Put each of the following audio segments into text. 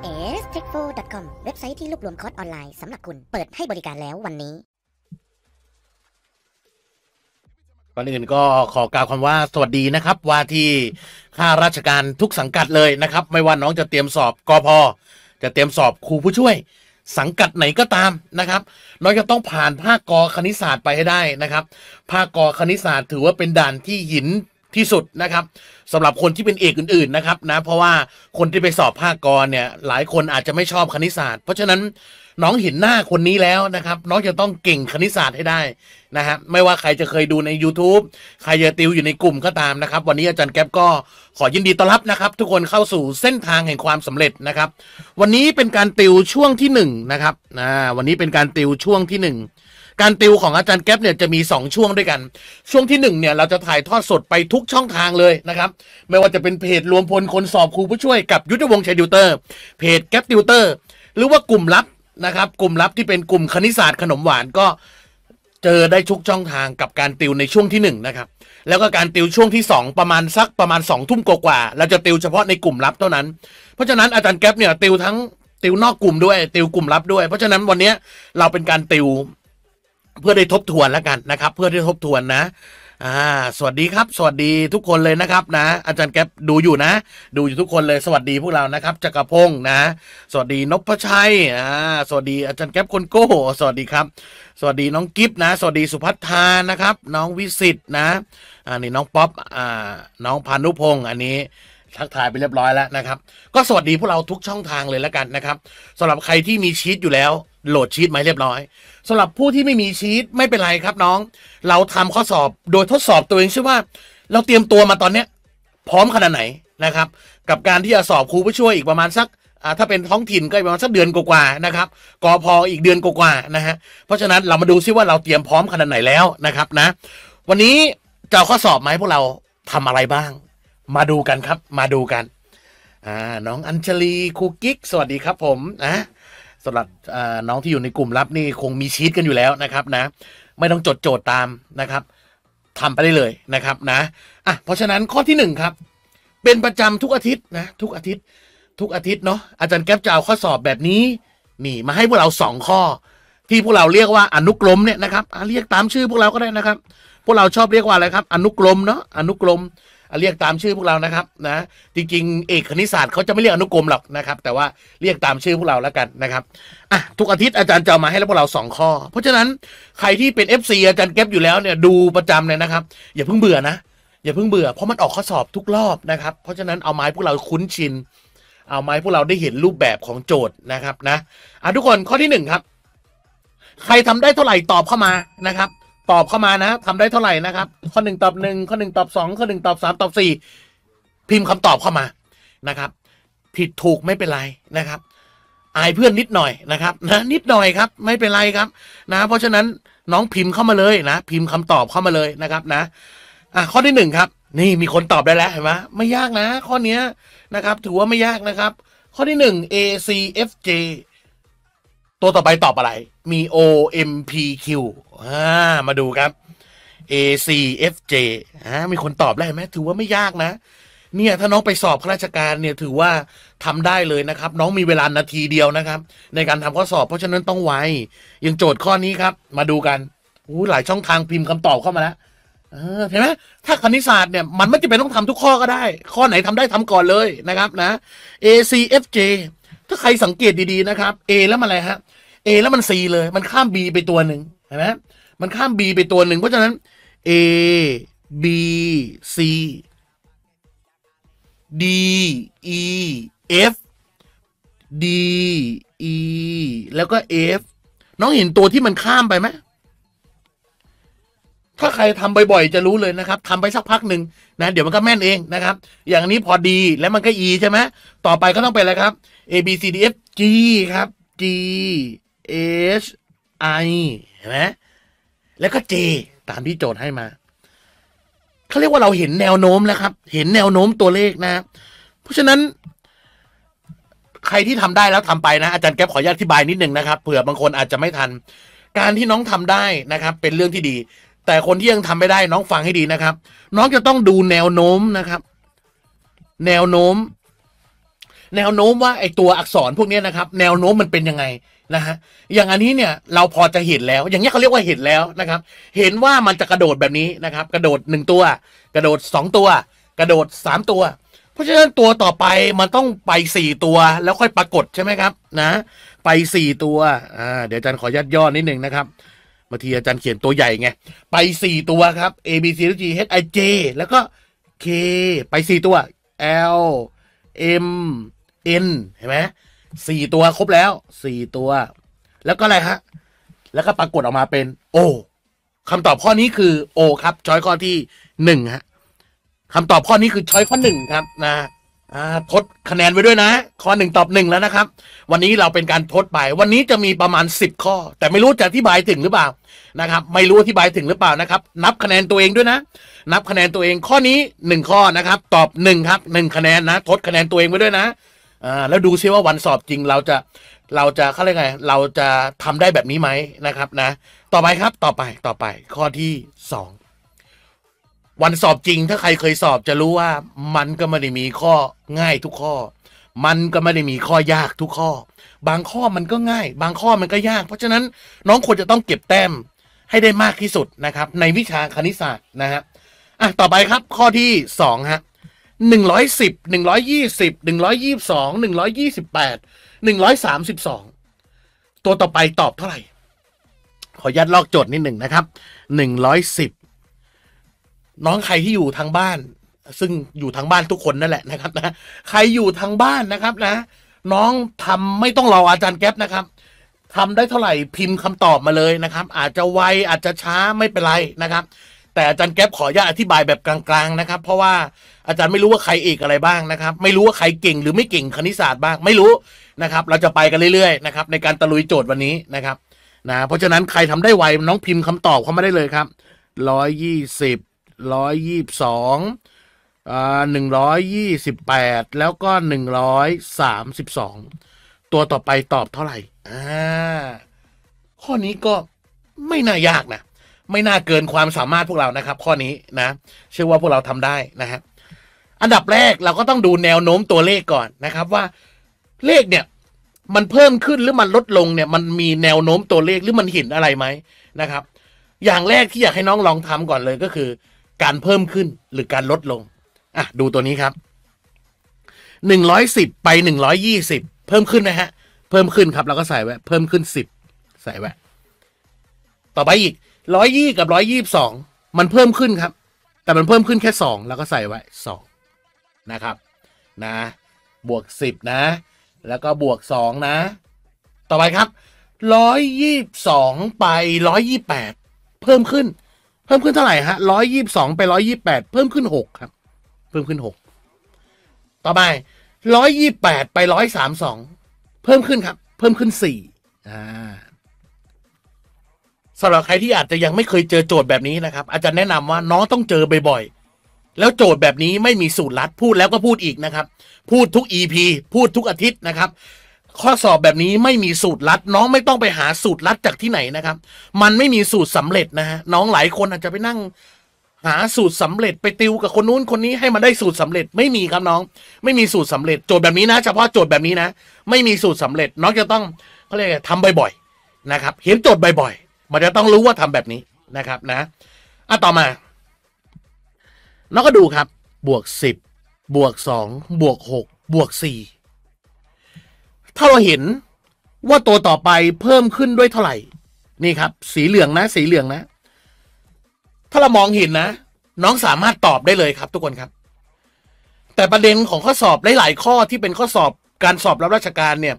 s t e c h f o l c o m เว็บไซต์ที่รวบรวมคอร์สออนไลน์สำหรับคุณเปิดให้บริการแล้ววันนี้ก่อนอื่นก็ขอกล่าวคำว่าสวัสดีนะครับว่าที่ข้าราชการทุกสังกัดเลยนะครับไม่ว่าน้องจะเตรียมสอบกอพอ จะเตรียมสอบครูผู้ช่วยสังกัดไหนก็ตามนะครับ น้องจะต้องผ่านภาคกอคณิตศาสตร์ไปให้ได้นะครับ ภาคกอคณิตศาสตร์ถือว่าเป็นด่านที่หินที่สุดนะครับสำหรับคนที่เป็นเอกอื่น ๆนะครับนะเพราะว่าคนที่ไปสอบภาคกรเนี่ยหลายคนอาจจะไม่ชอบคณิตศาสตร์ เพราะฉะนั้นน้องเห็นหน้าคนนี้แล้วนะครับน้องจะต้องเก่งคณิตศาสตร์ให้ได้นะฮะไม่ว่าใครจะเคยดูใน YouTube ใครจะติวอยู่ในกลุ่มก็ตามนะครับ วันนี้อาจารย์แก๊ปก็ขอยินดีต้อนรับนะครับทุกคนเข้าสู่เส้นทางแห่งความสำเร็จนะครับ วันนี้เป็นการติวช่วงที่1นนะครับนะวันนี้เป็นการติวช่วงที่ 1การติวของอาจารย์แก๊ปเนี่ยจะมี 2 ช่วงด้วยกัน ช่วงที่ 1เนี่ยเราจะถ่ายทอดสดไปทุกช่องทางเลยนะครับ ไม่ว่าจะเป็นเพจรวมพลคนสอบครูผู้ช่วยกับยุทธวงศ์ชัยดิวเตอร์เพจแก๊ปดิวเตอร์ หรือว่ากลุ่มลับนะครับ กลุ่มลับที่เป็นกลุ่มคณิตศาสตร์ขนมหวานก็ เจอได้ทุกช่องทางกับการติวในช่วงที่1นนะครับ แล้วก็การติวช่วงที่ 2 ประมาณสักประมาณ2องทุ่มกว่าเราจะติวเฉพาะในกลุ่มลับเท่านั้น เพราะฉะนั้นอาจารย์แก๊ปเนี่ยติวทั้งติวนอกกลุ่มด้วย ติวกลุ่มลับด้วย เพราะฉะนั้นวันนี้เราเป็นการติวเพื่อได้ทบทวนแล้วกันนะครับ เพื่อได้ทบทวนนะอ่าสวัสดีครับ สวัสดีทุกคนเลยนะครับนะ อาจารย์แก๊ปดูอยู่นะ ดูอยู่ทุกคนเลย สวัสดีพวกเรานะครับจักรพงศ์นะ สวัสดีนพชัยอ่าสวัสดี อาจารย์แก๊ปคนโก้สวัสดีครับ สวัสดีน้องกิฟนะ สวัสดีสุพัฒนานะครับ น้องวิสิตนะอ่านี่น้องป๊อปอ่าน้องพานุพงศ์อันนี้ทักทายไปเรียบร้อยแล้วนะครับ ก็สวัสดีพวกเราทุกช่องทางเลยแล้วกันนะครับ สำหรับใครที่มีชีตอยู่แล้ว โหลดชีตมาเรียบร้อยสำหรับผู้ที่ไม่มีชีตไม่เป็นไรครับน้อง เราทำข้อสอบโดยทดสอบตัวเองใช่ว่าเราเตรียมตัวมาตอนเนี้ย พร้อมขนาดไหนนะครับ กับการที่จะสอบครูผู้ช่วยอีกประมาณสักถ้าเป็นท้องถิ่นก็ประมาณสักเดือนกว่าๆนะครับกอพออีกเดือนกว่าๆนะฮะเพราะฉะนั้นเรามาดูซิว่าเราเตรียมพร้อมขนาดไหนแล้วนะครับนะ วันนี้จะข้อสอบไหมพวกเราทำอะไรบ้าง มาดูกันครับมาดูกันอ่าน้องอัญชลีครูกิ๊กสวัสดีครับ ผมนะสำหรับน้องที่อยู่ในกลุ่มลับนี่คงมีชีตกันอยู่แล้วนะครับนะไม่ต้องจดโจทย์ตามนะครับทำไปได้เลยนะครับนะอ่ะเพราะฉะนั้นข้อที่หนึ่งครับ เป็นประจำทุกอาทิตย์นะทุกอาทิตย์ ทุกอาทิตย์เนาะอาจารย์แก๊ปจะเอาข้อสอบแบบนี้นี่มาให้พวกเราสองข้อ ที่พวกเราเรียกว่า อนุกรมเนี่ยนะครับเรียกตามชื่อพวกเราก็ได้นะครับ พวกเราชอบเรียกว่าอะไรครับอนุกรมเนาะอนุกรมเรียกตามชื่อพวกเรานะครับนะ จริงๆเอกคณิตศาสตร์เขาจะไม่เรียกอนุกรมหรอกนะครับ แต่ว่าเรียกตามชื่อพวกเราแล้วกันนะครับอ่ะทุกอาทิตย์อาจารย์จะมาให้ พวกเราสองข้อ เพราะฉะนั้นใครที่เป็น FC อาจารย์เก็บอยู่แล้วเนี่ยดูประจำเลยนะครับ อย่าเพิ่งเบื่อนะ อย่าเพิ่งเบื่อเพราะมันออกข้อสอบทุกรอบนะครับ เพราะฉะนั้นเอาไม้พวกเราคุ้นชิน เอาไม้พวกเราได้เห็นรูปแบบของโจทย์นะครับนะอ่ะทุกคนข้อที่หนึ่งครับใครทำได้เท่าไหร่ตอบเข้ามานะครับตอบเข้ามานะ ทำได้เท่าไหร่นะครับ ข้อหนึ่งตอบหนึ่งข้อหนึ่งตอบสองข้อหนึ่งตอบสามตอบสี่พิมพ์คำตอบเข้ามานะครับผิดถูกไม่เป็นไรนะครับอายเพื่อนนิดหน่อยนะครับนะนิดหน่อยครับไม่เป็นไรครับนะ เพราะฉะนั้นน้องพิมพ์เข้ามาเลยนะ พิมพ์คำตอบเข้ามาเลยนะครับนะอ่ะข้อที่หนึ่งครับนี่มีคนตอบได้แล้วเห็นไหมไม่ยากนะ ข้อเนี้ยนะครับ ถือว่าไม่ยากนะครับ ข้อที่หนึ่ง A C F J ตัวต่อไปตอบอะไร มี O M P Q ามาดูครับ A C F J มีคนตอบได้ไหมถือว่าไม่ยากนะ เนี่ยถ้าน้องไปสอบข้าราชการเนี่ยถือว่าทำได้เลยนะครับ น้องมีเวลานาทีเดียวนะครับ ในการทำข้อสอบเพราะฉะนั้นต้องไวยังโจทย์ข้อนี้ครับ มาดูกันอู้หลายช่องทางพิมพ์คำตอบเข้ามาแล้วเห็นไหมถ้าคณิตศาสตร์เนี่ยมันไม่จำเป็นต้องทำทุกข้อก็ได้ ข้อไหนทำได้ทำก่อนเลยนะครับนะ A C F J ถ้าใครสังเกตดี ๆ นะครับ A แล้วมันอะไรฮะ A แล้วมัน C เลย มันข้าม B ไปตัวหนึ่งเห็นไหม มันข้าม B ไปตัวหนึ่งเพราะฉะนั้น A B C D E F D E แล้วก็ F น้องเห็นตัวที่มันข้ามไปไหม ถ้าใครทำบ่อย ๆ จะรู้เลยนะครับ ทำไปสักพักหนึ่งนะ เดี๋ยวมันก็แม่นเองนะครับ อย่างนี้พอดีแล้วมันก็ E ใช่ไหมต่อไปก็ต้องเป็นอะไรครับ A B C D F G ครับ G H I เห็นไหมแล้วก็ J ตามที่โจทย์ให้มาเขาเรียกว่าเราเห็นแนวโน้มแล้วครับ เห็นแนวโน้มตัวเลขนะ เพราะฉะนั้น ใครที่ทำได้แล้วทำไปนะอาจารย์แก๊ปขออธิบายนิดนึงนะครับเผื่อบางคนอาจจะไม่ทัน การที่น้องทำได้นะครับ เป็นเรื่องที่ดี แต่คนที่ยังทำไม่ได้ น้องฟังให้ดีนะครับ น้องจะต้องดูแนวโน้มนะครับ แนวโน้มแนวโน้มว่าไอตัวอักษรพวกนี้นะครับแนวโน้มมันเป็นยังไงนะฮะอย่างอันนี้เนี่ยเราพอจะเห็นแล้วอย่างนี้เขาเรียกว่าเห็นแล้วนะครับ เห็นว่ามันจะกระโดดแบบนี้นะครับ กระโดด1ตัว กระโดด 2 ตัว กระโดด 3 ตัว เพราะฉะนั้นตัวต่อไปมันต้องไป 4 ตัวแล้วค่อยปรากฏใช่ไหมครับนะไป 4 ตัวอ่าเดี๋ยวอาจารย์ขอยัดย่อนิดนึงนะครับมาทีอาจารย์เขียนตัวใหญ่ไงไป4 ตัวครับ A B C D G H I J แล้วก็ K ไป4ตัว L M อ็นเห็นไหมสี่ตัวครบแล้วสี่ตัว แล้วก็อะไรฮะแล้วก็ปรากฏออกมาเป็นโอคำตอบข้อนี้คือโอครับช้อยข้อที่หนึ่งฮะคำตอบข้อนี้คือช้อยข้อหนึ่งครับนะทดคะแนนไว้ด้วยนะ ข้อหนึ่งตอบหนึ่งแล้วนะครับ วันนี้เราเป็นการทดไปวันนี้จะมีประมาณสิบข้อ แต่ไม่รู้จะอธิบายถึงหรือเปล่านะครับ ไม่รู้อธิบายถึงหรือเปล่านะครับ นับคะแนนตัวเองด้วยนะ นับคะแนนตัวเองข้อนี้หนึ่งข้อนะครับตอบหนึ่งครับหนึ่งคะแนนนะทดคะแนนตัวเองไว้ด้วยนะอ่าแล้วดูซิว่าวันสอบจริงเราจะเราจะเขาเรียกไงเราจะทำได้แบบนี้ไหมนะครับนะ ต่อไปครับต่อไปต่อไปข้อที่สองวันสอบจริง ถ้าใครเคยสอบจะรู้ว่ามันก็ไม่ได้มีข้อง่ายทุกข้อ มันก็ไม่ได้มีข้อยากทุกข้อ บางข้อมันก็ง่าย บางข้อมันก็ยาก เพราะฉะนั้นน้องควรจะต้องเก็บแต้มให้ได้มากที่สุดนะครับ ในวิชาคณิตศาสตร์นะฮะอ่ะต่อไปครับ ข้อที่สองฮะหนึ่งร้อยสิบหนึ่งร้อยยี่สิบหนึ่งร้อยยี่สองหนึ่งร้อยยี่สิบแปดหนึ่งร้อยสามสิบสองตัวต่อไปตอบเท่าไหร่ ขอยัดลอกโจทย์นิดหนึ่งนะครับหนึ่งร้อยสิบน้องใครที่อยู่ทางบ้าน ซึ่งอยู่ทางบ้านทุกคนนั่นแหละนะครับนะใครอยู่ทางบ้านนะครับนะ น้องทำไม่ต้องรออาจารย์แก๊ปนะครับทำได้เท่าไหร่พิมพ์คำตอบมาเลยนะครับ อาจจะไว อาจจะช้าไม่เป็นไรนะครับแต่อาจารย์แก๊ปขออนุญาตอธิบายแบบกลาง ๆนะครับ เพราะว่าอาจารย์ไม่รู้ว่าใครเอกอะไรบ้างนะครับ ไม่รู้ว่าใครเก่งหรือไม่เก่งคณิตศาสตร์บ้างไม่รู้นะครับ เราจะไปกันเรื่อยๆนะครับในการตะลุยโจทย์วันนี้นะครับนะเพราะฉะนั้นใครทำได้ไวน้องพิมพ์คำตอบเข้ามาได้เลยครับร้อยยี่สิบร้อยยี่สองหนึ่งร้อยยี่สิบแปดแล้วก็หนึ่งร้อยสามสิบสองตัวต่อไปตอบเท่าไหร่อ่าข้อนี้ก็ไม่น่ายากนะไม่น่าเกินความสามารถพวกเรานะครับ ข้อนี้นะ เชื่อว่าพวกเราทำได้นะฮะอันดับแรกเราก็ต้องดูแนวโน้มตัวเลขก่อนนะครับว่าเลขเนี่ย มันเพิ่มขึ้นหรือมันลดลงเนี่ยมันมีแนวโน้มตัวเลขหรือมันเห็นอะไรไหมนะครับ อย่างแรกที่อยากให้น้องลองทำก่อนเลยก็คือการเพิ่มขึ้นหรือการลดลง อ่ะ ดูตัวนี้ครับหนึ่งร้อยสิบไปหนึ่งร้อยยี่สิบเพิ่มขึ้นนะฮะ เพิ่มขึ้นครับ เราก็ใส่ไว้เพิ่มขึ้นสิบใส่ไว้ต่อไปอีกร้อยยี่กับร้อยยี่บสอง มันเพิ่มขึ้นครับ แต่มันเพิ่มขึ้นแค่สองแล้วก็ใส่ไว้สองนะครับนะบวกสิบนะแล้วก็บวกสองนะ ต่อไปครับร้อยยี่บสองไปร้อยยี่แปดเพิ่มขึ้น เพิ่มขึ้นเท่าไหร่ฮะร้อยยี่บสองไปร้อยยี่แปดเพิ่มขึ้นหกครับ เพิ่มขึ้นหกต่อไปร้อยยี่แปดไปร้อยสามสองเพิ่มขึ้นครับ เพิ่มขึ้นสี่อ่าสำหรับใครที่อาจจะยังไม่เคยเจอโจทย์แบบนี้นะครับ อาจารย์แนะนำว่าน้องต้องเจอบ่อย ๆ แล้วโจทย์แบบนี้ไม่มีสูตรลัด พูดแล้วก็พูดอีกนะครับ พูดทุก EP พูดทุกอาทิตย์นะครับ ข้อสอบแบบนี้ไม่มีสูตรลัด น้องไม่ต้องไปหาสูตรลัดจากที่ไหนนะครับ มันไม่มีสูตรสำเร็จนะฮะน้องหลายคนอาจจะไปนั่งหาสูตรสำเร็จไปติวกับคนนู้นคนนี้ให้มันได้สูตรสำเร็จไม่มีครับน้อง ไม่มีสูตรสำเร็จโจทย์แบบนี้นะเฉพาะโจทย์แบบนี้นะ ไม่มีสูตรสำเร็จ น้องจะต้องเขาเรียกทำบ่อย ๆ นะครับ เห็นโจทย์บ่อยมันจะต้องรู้ว่าทำแบบนี้นะครับนะอ่ะต่อมาเราก็ดูครับ บวกสิบ บวกสอง บวกหก บวกสี่ ถ้าเราเห็นว่าตัวต่อไปเพิ่มขึ้นด้วยเท่าไหร่ นี่ครับ สีเหลืองนะ สีเหลืองนะ ถ้าเรามองเห็นนะ น้องสามารถตอบได้เลยครับ ทุกคนครับ แต่ประเด็นของข้อสอบหลายๆข้อที่เป็นข้อสอบการสอบรับราชการเนี่ย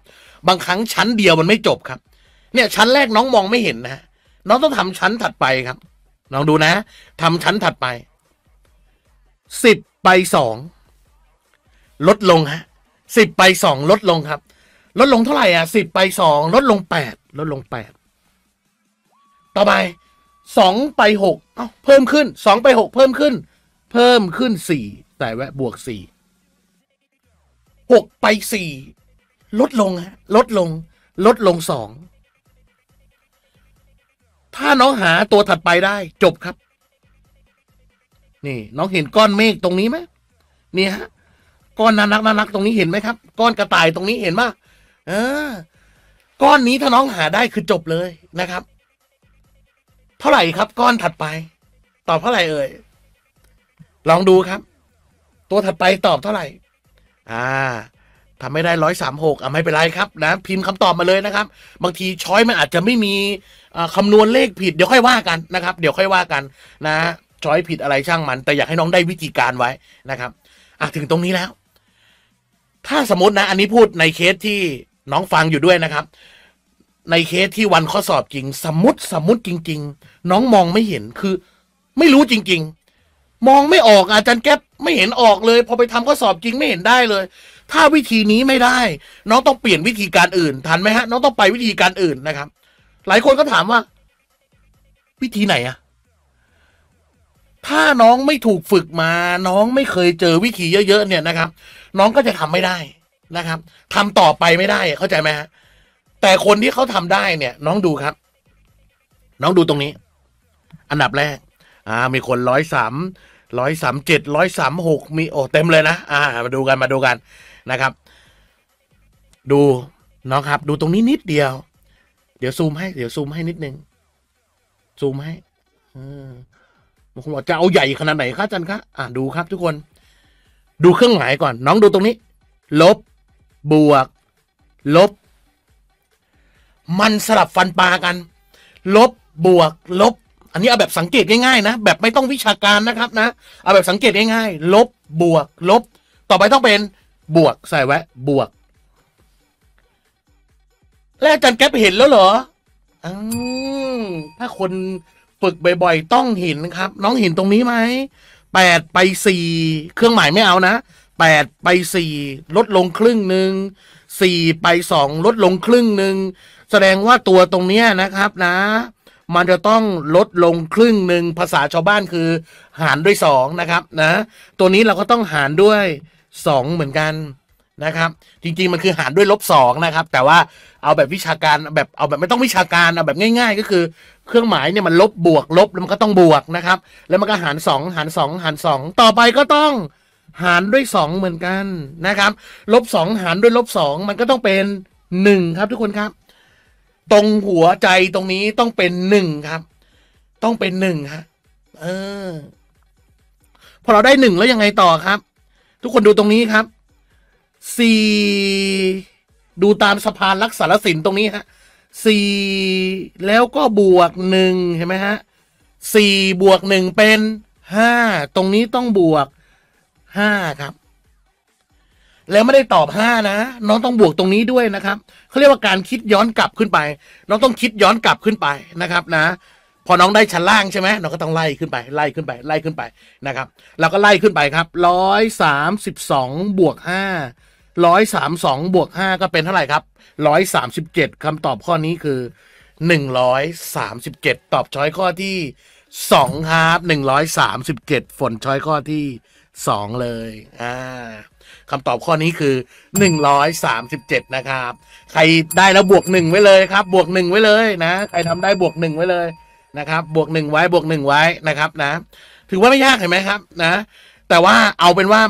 บางครั้งชั้นเดียวมันไม่จบครับ เนี่ยชั้นแรกน้องมองไม่เห็นนะน้องต้องทำชั้นถัดไปครับลองดูนะ ทำชั้นถัดไปสิบไปสองลดลงฮะสิบไปสองลดลงครับ ลดลงเท่าไหร่อ่ะสิบไปสองลดลงแปดลดลงแปดต่อไปสองไปหกเอ้าเพิ่มขึ้นสองไปหกเพิ่มขึ้น เพิ่มขึ้นสี่แต่แวะบวกสี่หกไปสี่ลดลงฮะลดลง ลดลงสองถ้าน้องหาตัวถัดไปได้ จบครับ นี่ น้องเห็นก้อนเมฆตรงนี้ไหมเนี่ยฮะ ก้อนน่ารักน่ารักตรงนี้เห็นไหมครับ ก้อนกระต่ายตรงนี้เห็นไหมเออ ก้อนนี้ถ้าน้องหาได้คือจบเลยนะครับ เท่าไหร่ครับ ก้อนถัดไป ตอบเท่าไหร่เอ่ยลองดูครับ ตัวถัดไปตอบเท่าไหร่ อ่าทำไม่ได้ร้อยสามหกอ่ะไม่เป็นไรครับ นะ พิมพ์คำตอบมาเลยนะครับ บางทีช้อยมันอาจจะไม่มีคำนวณเลขผิด เดี๋ยวค่อยว่ากันนะครับ เดี๋ยวค่อยว่ากัน นะช้อยผิดอะไรช่างมัน แต่อยากให้น้องได้วิธีการไว้นะครับอ่ะถึงตรงนี้แล้ว ถ้าสมมตินะ อันนี้พูดในเคสที่น้องฟังอยู่ด้วยนะครับ ในเคสที่วันข้อสอบจริง สมมติสมมติจริง ๆ น้องมองไม่เห็นคือ ไม่รู้จริงๆ มองไม่ออกอาจารย์แก๊ปไม่เห็นออกเลย พอไปทำข้อสอบจริงไม่เห็นได้เลยถ้าวิธีนี้ไม่ได้น้องต้องเปลี่ยนวิธีการอื่น ทันไหมฮะ น้องต้องไปวิธีการอื่นนะครับ หลายคนก็ถามว่า วิธีไหนอะถ้าน้องไม่ถูกฝึกมา น้องไม่เคยเจอวิธีเยอะๆเนี่ยนะครับ น้องก็จะทำไม่ได้นะครับ ทำต่อไปไม่ได้เข้าใจไหมฮะแต่คนที่เขาทำได้เนี่ย น้องดูครับ น้องดูตรงนี้ อันดับแรก อ่า มีคนร้อยสามร้อยสามเจ็ดร้อยสามหกมีโอ้เต็มเลยนะอ่ามาดูกันมาดูกันนะครับ ดูนนอะครับ ดูตรงนี้นิดเดียว เดี๋ยวซูมให้ เดี๋ยวซูมให้นิดนึง ซูมให้บางคนบอกจะเอาใหญ่ขนาดไหนครับอาจารย์คะอ่ะดูครับ ทุกคน ดูเครื่องหมายก่อน น้องดูตรงนี้ ลบ บวก ลบ มันสลับฟันปลากัน ลบ บวก ลบ อันนี้เอาแบบสังเกตง่ายๆนะ แบบไม่ต้องวิชาการนะครับนะ เอาแบบสังเกตง่ายๆ ลบ บวก ลบ ต่อไปต้องเป็นบวกใส่ไว้บวก แล้วอาจารย์แก๊ปเห็นแล้วเหรออถ้าคนฝึกบ่อย ๆ ต้องเห็นครับ น้องเห็นตรงนี้ไหมแปดไปสี่เครื่องหมายไม่เอานะแปดไปสี่ลดลงครึ่งหนึ่งสี่ไปสองลดลงครึ่งหนึ่งแสดงว่าตัวตรงเนี้นะครับ นะ มันจะต้องลดลงครึ่งหนึ่งภาษาชาวบ้านคือ หารด้วยสองนะครับ นะ ตัวนี้เราก็ต้องหารด้วยสองเหมือนกันนะครับ จริงๆมันคือหารด้วยลบสองนะครับ แต่ว่าเอาแบบวิชาการแบบเอาแบบไม่ต้องวิชาการเอาแบบง่ายๆ ก็คือเครื่องหมายเนี่ยมันลบบวกลบแล้วมันก็ต้องบวกนะครับ แล้วมันก็หารสองหารสองหารสองต่อไปก็ต้อง หารด้วยสองเหมือนกันนะครับลบสองหารด้วยลบสองมันก็ต้องเป็นหนึ่งครับ ทุกคนครับ ตรงหัวใจตรงนี้ต้องเป็นหนึ่งครับต้องเป็นหนึงฮะเออพอเราได้หนึ่งแล้วยังไงต่อครับทุกคนดูตรงนี้ครับ สี่ ดูตามสะพานลักษณะสินตรงนี้ฮะสี่ แล้วก็บวกหนึ่งเห็นไหมฮะสี่บวกหนึ่งเป็นห้า ตรงนี้ต้องบวกห้าครับ แล้วไม่ได้ตอบห้านะน้องต้องบวกตรงนี้ด้วยนะครับเขาเรียกว่าการคิดย้อนกลับขึ้นไป น้องต้องคิดย้อนกลับขึ้นไปนะครับ นะพอน้องได้ชั้นล่างใช่ไหมน้องก็ต้องไล่ขึ้นไป ไล่ขึ้นไป ไล่ขึ้นไปนะครับ เราก็ไล่ขึ้นไปครับร้อยสามสิบสองบวกห้าร้อยสามสองบวกห้าก็เป็นเท่าไหร่ครับร้อยสามสิบเจ็ดคำตอบข้อนี้คือหนึ่งร้อยสามสิบเจ็ดตอบช้อยข้อที่สองครับหนึ่งร้อยสามสิบเจ็ดฝนช้อยข้อที่สองเลยอ่าคำตอบข้อนี้คือ 137 นะครับ ใครได้แล้วบวกหนึ่งไว้เลยครับ บวกหนึ่งไว้เลยนะ ใครทำได้บวกหนึ่งไว้เลยนะครับบวกหนึ่งไว้บวกหนึ่งไว้นะครับนะ ถือว่าไม่ยากเห็นไหมครับนะ แต่ว่าเอาเป็นว่า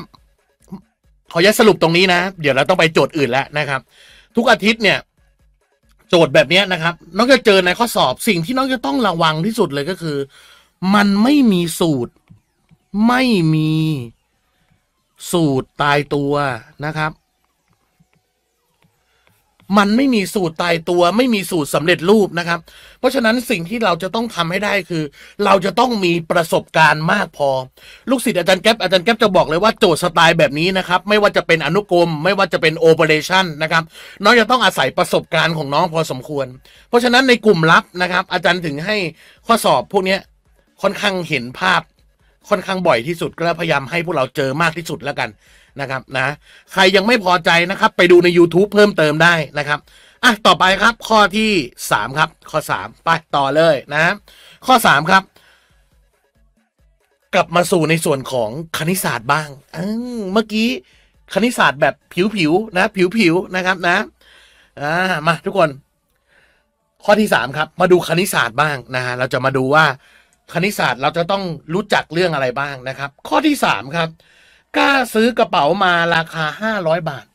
ขอยะสรุปตรงนี้นะ เดี๋ยวเราต้องไปโจทย์อื่นแล้วนะครับ ทุกอาทิตย์เนี่ย โจทย์แบบนี้นะครับน้องจะเจอในข้อสอบสิ่งที่น้องจะต้องระวังที่สุดเลยก็คือ มันไม่มีสูตร ไม่มี สูตรตายตัวนะครับมันไม่มีสูตรตายตัว ไม่มีสูตรสำเร็จรูปนะครับ เพราะฉะนั้นสิ่งที่เราจะต้องทำให้ได้คือ เราจะต้องมีประสบการณ์มากพอ ลูกศิษย์อาจารย์แก๊ปอาจารย์แก๊ปจะบอกเลยว่าโจทย์สไตล์แบบนี้นะครับไม่ว่าจะเป็นอนุกรมไม่ว่าจะเป็นโอเปอเรชั่นนะครับน้องจะต้องอาศัยประสบการณ์ของน้องพอสมควร เพราะฉะนั้นในกลุ่มลับนะครับ อาจารย์ถึงให้ข้อสอบพวกนี้ค่อนข้างเห็นภาพค่อนข้างบ่อยที่สุดก็พยายามให้พวกเราเจอมากที่สุดแล้วกันนะครับนะ ใครยังไม่พอใจนะครับ ไปดูใน YouTube เพิ่มเติมได้นะครับอ่ะต่อไปครับข้อที่ 3 ครับ ข้อ3ไปต่อเลยนะ ข้อ 3 ครับกลับมาสู่ในส่วนของคณิตศาสตร์บ้างเมื่อกี้คณิตศาสตร์แบบผิวๆ นะ ผิวๆนะครับนะอ่ามาทุกคน ข้อที่ 3 ครับมาดูคณิตศาสตร์บ้างนะเราจะมาดูว่า คณิตศาสตร์เราจะต้องรู้จักเรื่องอะไรบ้างนะครับ ข้อที่ 3 ครับกล้าซื้อกระเป๋ามาราคาห้าร้อยบาท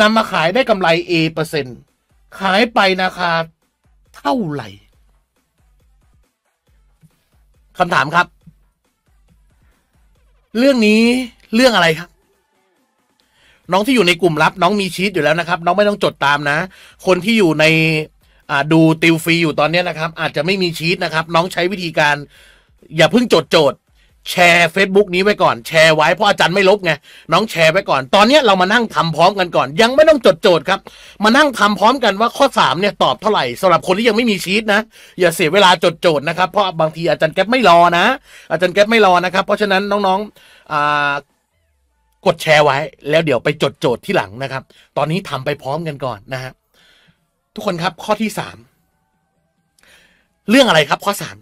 นำมาขายได้กำไรเอเปอร์เซ็นต์ขายไปราคาเท่าไหร่คำถามครับ เรื่องนี้เรื่องอะไรครับ น้องที่อยู่ในกลุ่มลับน้องมีชีตอยู่แล้วนะครับ น้องไม่ต้องจดตามนะ คนที่อยู่ในดูติวฟรีอยู่ตอนนี้นะครับ อาจจะไม่มีชีตนะครับ น้องใช้วิธีการ อย่าเพิ่งจดโจทย์แชร์เฟซบุ๊กนี้ไว้ก่อนแชร์ไว้เพราะอาจารย์ไม่ลบไงน้องแชร์ไว้ก่อน ตอนนี้เรามานั่งทำพร้อมกันก่อน ยังไม่ต้องจดโจทย์ครับมานั่งทำพร้อมกัน ว่าข้อ3เนี่ยตอบเท่าไหร่สำหรับคนที่ยังไม่มีชีตนะ อย่าเสียเวลาจดโจทย์นะครับเพราะบางทีอาจารย์แก๊ปไม่รอนะ อาจารย์แก๊ปไม่รอนะครับ เพราะฉะนั้นน้องๆกดแชร์ไว้ แล้วเดี๋ยวไปจดโจทย์ที่หลังนะครับ ตอนนี้ทำไปพร้อมกันก่อนนะฮะทุกคนครับ ข้อที่สามเรื่องอะไรครับ ข้อสาม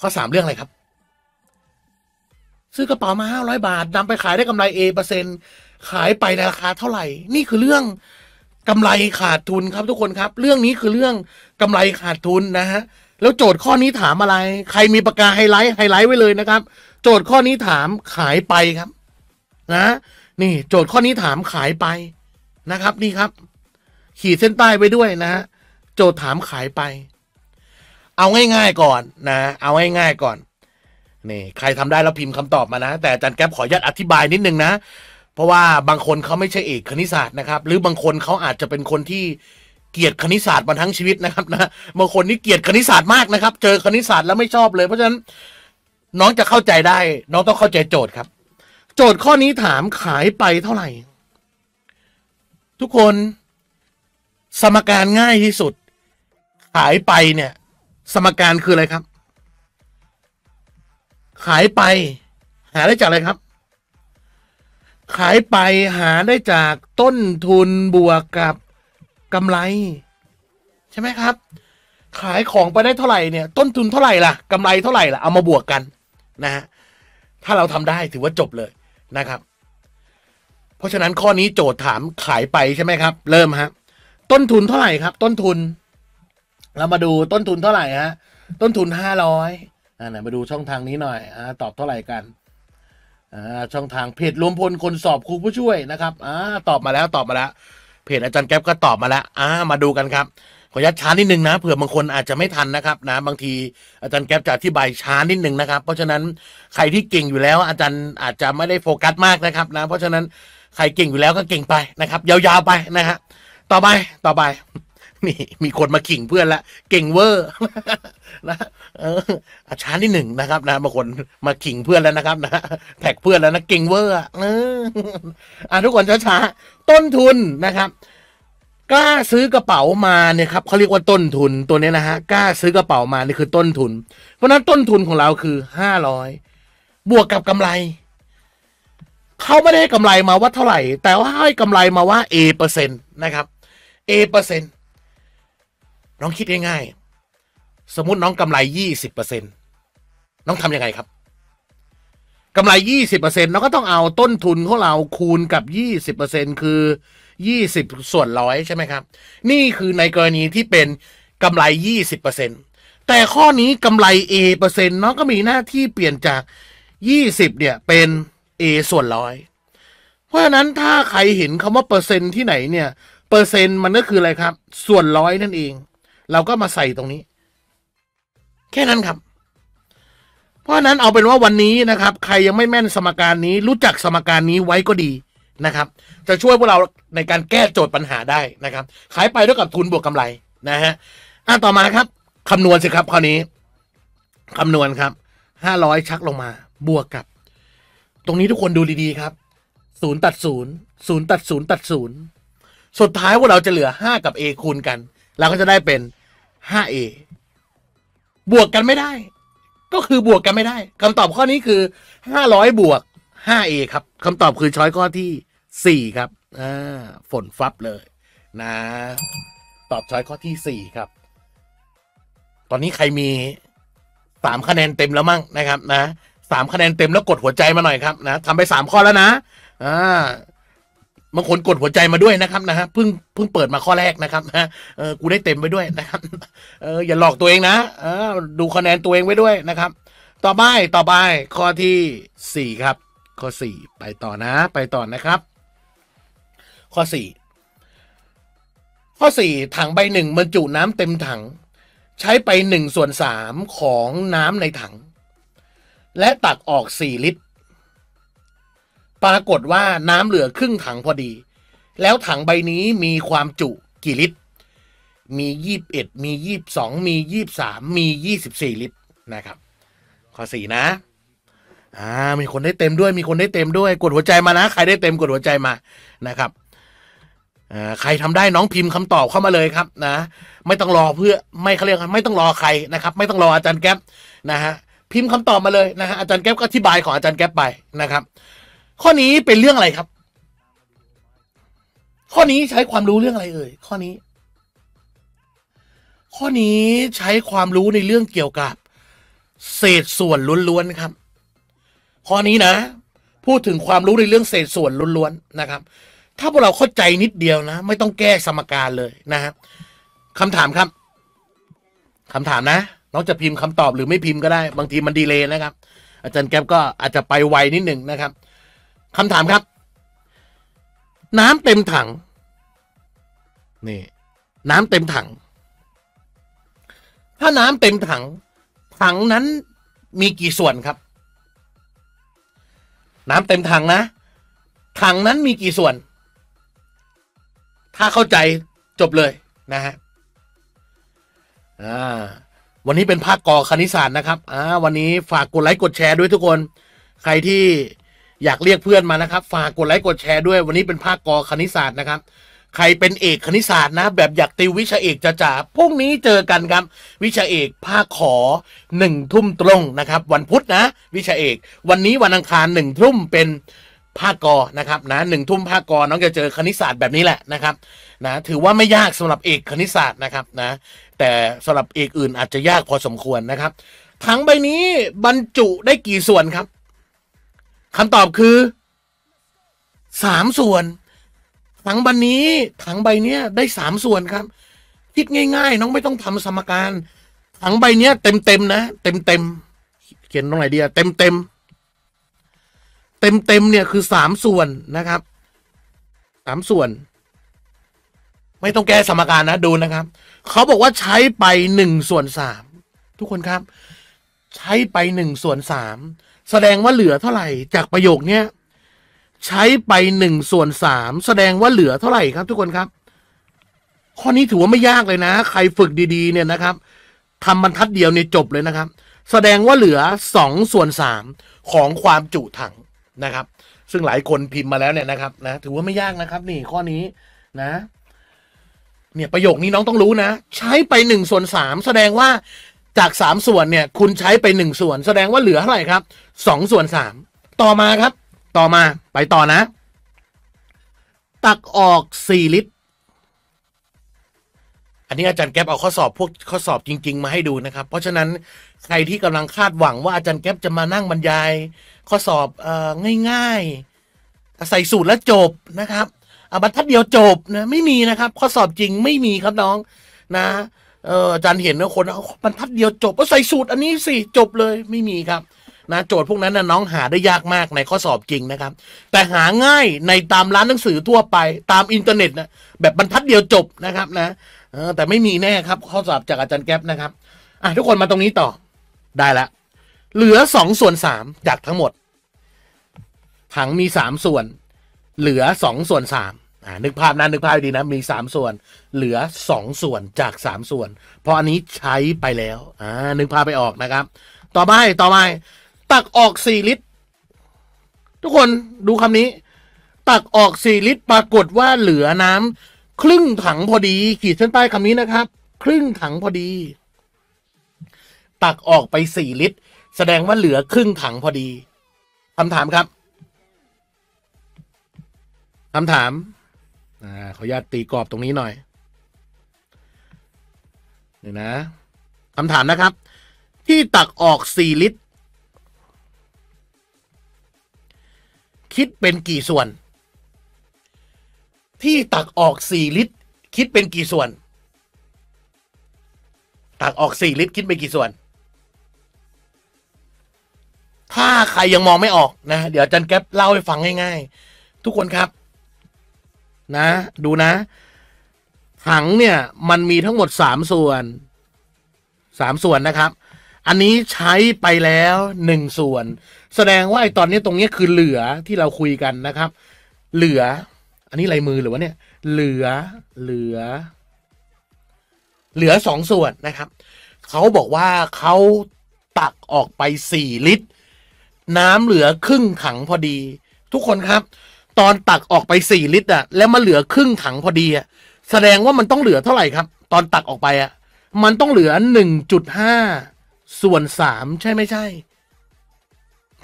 ข้อสามเรื่องอะไรครับซื้อกระเป๋ามาห้าร้อยบาทนำไปขายได้กำไรเอเปอร์เซ็นขายไปในราคาเท่าไหร่นี่คือเรื่องกำไรขาดทุนครับทุกคนครับ เรื่องนี้คือเรื่องกำไรขาดทุนนะฮะ แล้วโจทย์ข้อนี้ถามอะไร ใครมีปากกาไฮไลท์ไฮไลท์ไว้เลยนะครับ โจทย์ข้อนี้ถามขายไปครับ นะ นี่โจทย์ข้อนี้ถามขายไปนะครับ นี่ครับ ขีดเส้นใต้ไปด้วยนะโจทย์ถามขายไป เอาง่าย ๆ ก่อนนะเอาง่ายๆก่อนนี่ใครทำได้แล้วพิมพ์คำตอบมานะ แต่อาจารย์แก๊ปขอยัดอธิบายนิดนึงนะ เพราะว่าบางคนเขาไม่ใช่เอกคณิตศาสตร์นะครับ หรือบางคนเขาอาจจะเป็นคนที่เกลียดคณิตศาสตร์มาทั้งชีวิตนะครับนะบางคนนี่เกลียดคณิตศาสตร์มากนะครับ เจอคณิตศาสตร์แล้วไม่ชอบเลย เพราะฉะนั้นน้องจะเข้าใจได้ น้องต้องเข้าใจโจทย์ครับ โจทย์ข้อนี้ถามขายไปเท่าไหร่ ทุกคนสมการง่ายที่สุดขายไปเนี่ย สมการคืออะไรครับขายไปหาได้จากอะไรครับ ขายไปหาได้จากต้นทุนบวกกับกำไรใช่ไหมครับ ขายของไปได้เท่าไหร่เนี่ยต้นทุนเท่าไหร่ล่ะกำไรเท่าไหร่ล่ะเอามาบวกกันนะฮะถ้าเราทำได้ถือว่าจบเลยนะครับ เพราะฉะนั้นข้อนี้โจทย์ถามขายไปใช่ไหมครับ เริ่มฮะต้นทุนเท่าไหร่ครับ ต้นทุน เรามาดูต้นทุนเท่าไหร่ฮะต้นทุนห้าร้อยอ่าไหนมาดูช่องทางนี้หน่อยอ่าตอบเท่าไหร่กันอ่าช่องทางเพจรวมพลคนสอบครูผู้ช่วยนะครับอ่าตอบมาแล้วตอบมาแล้วเพจอาจารย์แก๊ปก็ตอบมาแล้วอ่ามาดูกันครับ ขอยัดช้านิดนึงนะเผื่อบางคนอาจจะไม่ทันนะครับ นะ บางทีอาจารย์แก๊ปจะอธิบายช้านิดนึงนะครับ เพราะฉะนั้นใครที่เก่งอยู่แล้ว อาจารย์อาจจะไม่ได้โฟกัสมากนะครับนะเพราะฉะนั้นใครเก่งอยู่แล้วก็เก่งไปนะครับยาวๆไปนะฮะต่อไปต่อไปนี่มีคนมาขิงเพื่อนละเก่งเวอร์นะเออช้าที่หนึ่งนะครับนะบางคนมาขิงเพื่อนแล้วนะครับ นะ แท็กเพื่อนแล้วนะ เก่งเวอร์เอออ่ะทุกคนช้าช้าต้นทุนนะครับกล้าซื้อกระเป๋ามาเนี่ยครับเขาเรียกว่าต้นทุนตัวนี้นะฮะกล้าซื้อกระเป๋ามานี่คือต้นทุน เพราะนั้นต้นทุนของเราคือห้าร้อยบวกกับกำไรเขาไม่ได้กำกำไรมาว่าเท่าไหร่ แต่ว่าให้กำไรมาว่าเอเปอร์เซ็นต์นะครับเอเปอร์เซ็นต์น้องคิดง่ายๆ สมมติน้องกำไรยี่สิบเปอร์เซ็นน้องทำยังไงครับ กำไรยี่สิบเปอร์เซ็นต์เราก็ต้องเอาต้นทุนของเราคูณกับยี่สิบเปอร์เซ็นต์คือยี่สิบส่วนร้อยใช่ไหมครับ นี่คือในกรณีที่เป็นกำไรยี่สิบเปอร์เซ็นต์แต่ข้อนี้กำไร A เปอร์เซ็นต์น้องก็มีหน้าที่เปลี่ยนจากยี่สิบเนี่ยเป็น A ส่วนร้อยเพราะฉะนั้นถ้าใครเห็นคำว่าเปอร์เซ็นต์ที่ไหนเนี่ย เปอร์เซ็นต์มันก็คืออะไรครับ ส่วนร้อยนั่นเองเราก็มาใส่ตรงนี้ แค่นั้นครับ เพราะนั้นเอาเป็นว่าวันนี้นะครับ ใครยังไม่แม่นสมการนี้ รู้จักสมการนี้ไว้ก็ดีนะครับ จะช่วยพวกเราในการแก้โจทย์ปัญหาได้นะครับ ขายไปด้วยกับทุนบวกกำาไร นะฮะอ่ะต่อมาครับ คำนวณสิครับคราวนี้ คำนวณครับห้าร้อยชักลงมา บวกกับ ตรงนี้ทุกคนดูดี ๆ ครับ ศูนย์ตัดศูนย์ศูนย์ตัดศูนย์ตัดศูนย์สุดท้ายว่าเราจะเหลือห้ากับ a คูณกัน เราก็จะได้เป็น 5A บวกกันไม่ได้ ก็คือบวกกันไม่ได้คำตอบข้อนี้คือ 500 บวก 5A ครับคำตอบคือช้อยข้อที่ 4 ครับอ่าฝนฟับเลย นะ ตอบ ช้อยข้อที่ 4 ครับ ตอนนี้ใครมี 3 คะแนนเต็มแล้วมั่งนะครับ นะสามคะแนนเต็มแล้วกดหัวใจมาหน่อยครับ นะทำไปสามข้อแล้วนะ อ่าบางคนกดหัวใจมาด้วยนะครับนะฮะเพิ่งเพิ่งเปิดมาข้อแรกนะครับนะเออกูได้เต็มไปด้วยนะครับเอออย่าหลอกตัวเองนะเออดูคะแนนตัวเองไว้ด้วยนะครับ ต่อไปต่อไปข้อที่สี่ครับ ข้อสี่ไปต่อนะ ไปต่อนะครับ ข้อสี่ข้อสี่ถังใบหนึ่งบรรจุน้ำเต็มถัง ใช้ไปหนึ่งส่วนสามของน้ำในถัง และตักออกสี่ลิตรปรากฏว่าน้ำเหลือครึ่งถังพอดี แล้วถังใบนี้มีความจุกี่ลิตร มียี่บเอ็ดมียี่บสอง มียี่บสาม มียี่สิบสี่ลิตรนะครับข้อสี่นะอ่ามีคนได้เต็มด้วย มีคนได้เต็มด้วยกดหัวใจมานะ ใครได้เต็มกดหัวใจมานะครับ ใครทำได้น้องพิมพ์คำตอบเข้ามาเลยครับนะ ไม่ต้องรอเพื่อไม่เขาเรียกไม่ต้องรอใครนะครับ ไม่ต้องรออาจารย์แก๊ปนะฮะพิมพ์คำตอบมาเลยนะฮะอาจารย์แก๊ปก็อธิบายของอาจารย์แก๊ปไปนะครับข้อนี้เป็นเรื่องอะไรครับ ข้อนี้ใช้ความรู้เรื่องอะไร เอ่ยข้อนี้ ข้อนี้ใช้ความรู้ในเรื่องเกี่ยวกับ เศษส่วนล้วนๆครับ ข้อนี้นะ พูดถึงความรู้ในเรื่องเศษส่วนล้วนๆนะครับ ถ้าพวกเราเข้าใจนิดเดียวนะ ไม่ต้องแก้สมการเลยนะฮะคำถามครับ คำถามนะน้องจะพิมพ์คำตอบหรือไม่พิมพ์ก็ได้ บางทีมันดีเลยนะครับ อาจารย์แก๊ปก็อาจจะไปไวนิดหนึ่งนะครับคำถามครับ น้ำเต็มถัง นี่ น้ำเต็มถัง ถ้าน้ำเต็มถัง ถังนั้นมีกี่ส่วนครับ น้ำเต็มถังนะ ถังนั้นมีกี่ส่วน ถ้าเข้าใจจบเลยนะฮะวันนี้เป็นภาคก่อคณิตศาสตร์นะครับอ่าวันนี้ ฝาก กดไลค์กดแชร์ด้วยทุกคน ใครที่อยากเรียกเพื่อนมานะครับ ฝากกดไลค์กดแชร์ด้วย วันนี้เป็นภาคกอคณิตศาสตร์นะครับ ใครเป็นเอกคณิตศาสตร์นะ แบบอยากติววิชาเอกจะจ๋าพรุ่งนี้เจอกันครับ วิชาเอกภาคขอหนึ่งทุ่มตรงนะครับ วันพุธนะ วิชาเอก วันนี้วันอังคารหนึ่งทุ่มเป็นภาคกอนะครับนะหนึ่งทุ่มภาคกอน้องจะเจอคณิตศาสตร์แบบนี้แหละนะครับนะถือว่าไม่ยากสำหรับเอกคณิตศาสตร์นะครับนะแต่สำหรับเอกอื่นอาจจะยากพอสมควรนะครับถังใบนี้บรรจุได้กี่ส่วนครับคำตอบคือสามส่วนถังใบนนี้ถังใบเนี้ยได้สามส่วนครับ คิดง่าย ๆ น้องไม่ต้องทำสมการ ถังใบเนี้ย เต็มๆนะ เต็มๆเขียนตรงไหนดีอะเต็มๆเต็มๆเนี่ยคือสามส่วนนะครับสามส่วน ไม่ต้องแก้สมการนะ ดูนะครับ เขาบอกว่าใช้ไปหนึ่งส่วนสามทุกคนครับ ใช้ไปหนึ่งส่วนสามแสดงว่าเหลือเท่าไหร่ จากประโยคเนี้ยใช้ไปหนึ่งส่วนสามแสดงว่าเหลือเท่าไหร่ครับ ทุกคนครับ ข้อนี้ถือว่าไม่ยากเลยนะ ใครฝึกดี ๆเนี่ยนะครับทำบรรทัดเดียวเนี่ยจบเลยนะครับ แสดงว่าเหลือสองส่วนสามของความจุถังนะครับ ซึ่งหลายคนพิมพ์มาแล้วเนี่ยนะครับนะ ถือว่าไม่ยากนะครับ นี่ ข้อนี้นะเนี่ยประโยคนี้น้องต้องรู้นะใช้ไปหนึ่งส่วนสามแสดงว่าจาก 3 ส่วนเนี่ยคุณใช้ไป 1 ส่วนแสดงว่าเหลือเท่าไหร่ครับ2ส่วน3ต่อมาครับ ต่อมาไปต่อนะ ตักออก 4 ลิตร อันนี้อาจารย์แก๊ปเอาข้อสอบ พวก ข้อสอบจริง ๆมา ให้ดูนะครับ เพราะฉะนั้นใครที่กำลังคาดหวัง ว่าอาจารย์แก๊ปจะมานั่งบรรยาย ข้อสอบอง่ายๆใส่สูตรแล้วจบนะครับบรรทัดเดียวจบนะไม่มีนะครับ ข้อสอบจริงไม่มีครับน้องนะเอออาจารย์เห็นนะคนเอาบรรทัดเดียวจบก็ใส่สูตรอันนี้สิ จบเลย ไม่มีครับนะโจทย์พวกนั้นนะน้องหาได้ยากมากในข้อสอบจริงนะครับ แต่หาง่ายในตามร้านหนังสือทั่วไป ตามอินเทอร์เน็ตนะแบบบรรทัดเดียวจบนะครับนะแต่ไม่มีแน่ครับ ข้อสอบจากอาจารย์แก๊ปนะครับอ่ะทุกคนมาตรงนี้ต่อ ได้ละ เหลือสองส่วนสามจากทั้งหมดถังมีสามส่วน เหลือสองส่วนสามอ่านึกภาพนะนึกภาพดีนะ มี 3 ส่วน เหลือ 2 ส่วนจาก 3 ส่วน เพราะอันนี้ใช้ไปแล้วอ่านึกภาพ ไปออกนะครับ ต่อไปต่อไปตักออก 4 ลิตร ทุกคนดูคำนี้ ตักออก 4 ลิตร ปรากฏว่าเหลือน้ำครึ่งถังพอดี ขีดเส้นใต้คำนี้นะครับ ครึ่งถังพอดี ตักออกไป 4 ลิตร แสดงว่าเหลือครึ่งถังพอดีคำถามครับคำถามอ่าขออนุญาตตีกรอบตรงนี้หน่อยเนี่ยนะคำถามนะครับ ที่ตักออกสี่ลิตร คิดเป็นกี่ส่วน ที่ตักออกสี่ลิตรคิดเป็นกี่ส่วน ตักออกสี่ลิตรคิดเป็นกี่ส่วน ถ้าใครยังมองไม่ออกนะเดี๋ยวจันแก๊ปเล่าให้ฟังง่าย ๆ ทุกคนครับนะดูนะถังเนี่ยมันมีทั้งหมดสามส่วนสามส่วนนะครับ อันนี้ใช้ไปแล้วหนึ่งส่วน แสดงว่าไอ้ตอนนี้ตรงนี้คือเหลือที่เราคุยกันนะครับ เหลือ อันนี้ลายมือหรือวะเนี่ย เหลือเหลือ เหลือสองส่วนนะครับ เขาบอกว่าเขาตักออกไปสี่ลิตร น้ำเหลือครึ่งถังพอดี ทุกคนครับตอน ตักออกไปสี่ลิตรอ่ะ แล้วมาเหลือครึ่งถังพอดีอ่ะ แสดงว่ามันต้องเหลือเท่า ไหร่ครับ ตอนตักออกไปอ่ะ มันต้องเหลือหนึ่งจุดห้าส่วนสามใช่ไม่ใช่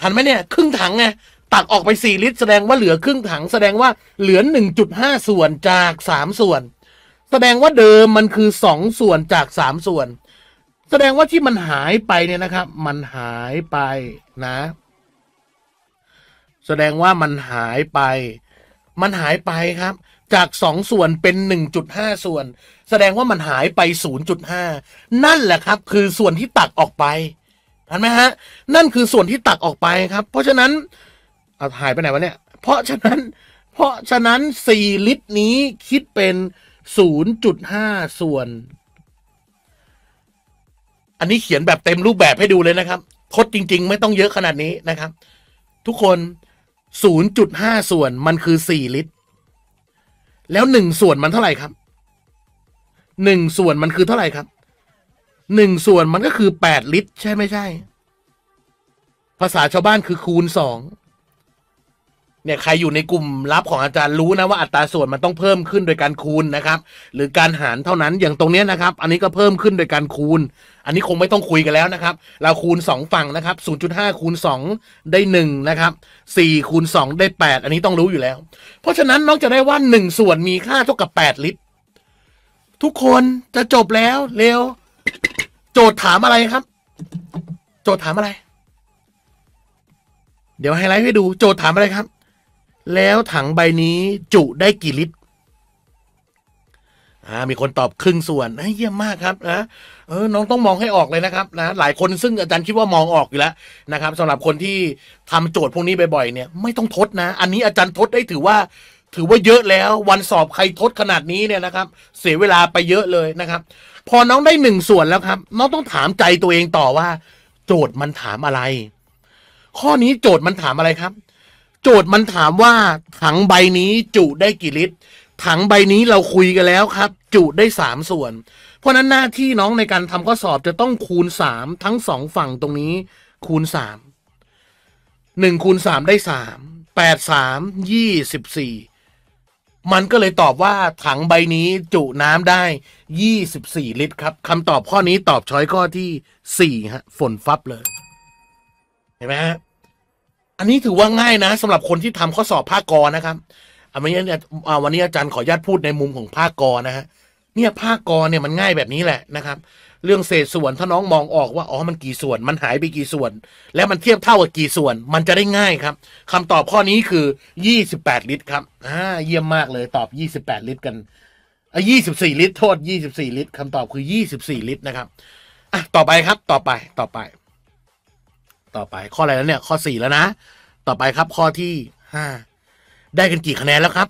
ทันไหมเนี่ย ครึ่งถังไง ตักออกไปสี่ลิตร แสดงว่าเหลือครึ่งถัง แสดงว่าเหลือหนึ่งจุดห้าส่วนจากสามส่วน แสดงว่าเดิมมันคือสองส่วนจากสามส่วน แสดงว่าที่มันหายไปเนี่ยนะครับ มันหายไปนะแสดงว่ามันหายไป มันหายไปครับ จาก 2 ส่วนเป็น1.5ส่วน แสดงว่ามันหายไป0.5นั่นแหละครับ คือส่วนที่ตักออกไป เห็นไหมฮะ นั่นคือส่วนที่ตักออกไปครับ เพราะฉะนั้นเอาหายไปไหนวะเนี่ย เพราะฉะนั้น เพราะฉะนั้น 4 ลิตรนี้คิดเป็น 0.5 ส่วน อันนี้เขียนแบบเต็มรูปแบบให้ดูเลยนะครับ คดจริงๆไม่ต้องเยอะขนาดนี้นะครับ ทุกคนศูนย์จุดห้าส่วนมันคือสี่ลิตร แล้วหนึ่งส่วนมันเท่าไหร่ครับหนึ่งส่วนมันคือเท่าไหร่ครับหนึ่งส่วนมันก็คือแปดลิตร ใช่ไม่ใช่ ภาษาชาวบ้านคือคูณสองเนี่ยใครอยู่ในกลุ่มลับของอาจารย์รู้นะว่าอัตราส่วนมันต้องเพิ่มขึ้นโดยการคูณนะครับ หรือการหารเท่านั้นอย่างตรงนี้นะครับ อันนี้ก็เพิ่มขึ้นโดยการคูณ อันนี้คงไม่ต้องคุยกันแล้วนะครับ เราคูณ2ฝั่งนะครับ0.5คูณ2ได้1นะครับ4คูณ2ได้8อันนี้ต้องรู้อยู่แล้ว เพราะฉะนั้น น้องจะได้ว่า 1 ส่วนมีค่าเท่ากับ 8 ลิตรทุกคนจะจบแล้วเร็วโจทย์ถามอะไรครับ โจทย์ถามอะไร เดี๋ยวไฮไลท์ให้ดูโจทย์ถามอะไรครับแล้วถังใบนี้จุได้กี่ลิตร อ่ามีคนตอบครึ่งส่วนเยี่ยมมากครับนะเออ น้องต้องมองให้ออกเลยนะครับนะหลายคนซึ่งอาจารย์คิดว่ามองออกอยู่แล้วนะครับ สำหรับคนที่ทำโจทย์พวกนี้บ่อยๆเนี่ยไม่ต้องทดนะ อันนี้อาจารย์ทดได้ถือว่า ถือว่าเยอะแล้ว วันสอบใครทดขนาดนี้เนี่ยนะครับ เสียเวลาไปเยอะเลยนะครับ พอน้องได้หนึ่งส่วนแล้วครับ น้องต้องถามใจตัวเองต่อว่า โจทย์มันถามอะไร ข้อนี้โจทย์มันถามอะไรครับโจทย์มันถามว่าถังใบนี้จุได้กี่ลิตร ถังใบนี้เราคุยกันแล้วครับ จุได้สามส่วน เพราะนั้นหน้าที่น้องในการทำข้อสอบจะต้องคูณสามทั้งสองฝั่งตรงนี้คูณสามหนึ่งคูณสามได้สามแปดสามยี่สิบสี่มันก็เลยตอบว่าถังใบนี้จุน้ำได้ 24 ลิตรครับคำตอบข้อนี้ตอบช้อยข้อที่4ฮะฝนฟับเลย เห็นไหมฮะอันนี้ถือว่าง่ายนะ สำหรับคนที่ทำข้อสอบภาคกอนะครับอันนี้เนี่ยวันนี้อาจารย์ขออนุญาตพูดในมุมของภาคกอนะฮะเนี่ยภาคกอเนี่ยมันง่ายแบบนี้แหละนะครับ เรื่องเศษส่วนถ้าน้องมองออกว่าอ๋อมันกี่ส่วนมันหายไปกี่ส่วน และมันเทียบเท่ากับกี่ส่วนมันจะได้ง่ายครับ คำตอบข้อนี้คือ28ลิตรครับอ่าเยี่ยมมากเลยตอบ28ลิตรกันอ่ะ24ลิตรโทษ24ลิตรคำตอบคือ24ลิตรนะครับอ่ะต่อไปครับต่อไปต่อไปต่อไป ข้ออะไรแล้วเนี่ย ข้อสี่แล้วนะ ต่อไปครับ ข้อที่ห้าได้กันกี่คะแนนแล้วครับ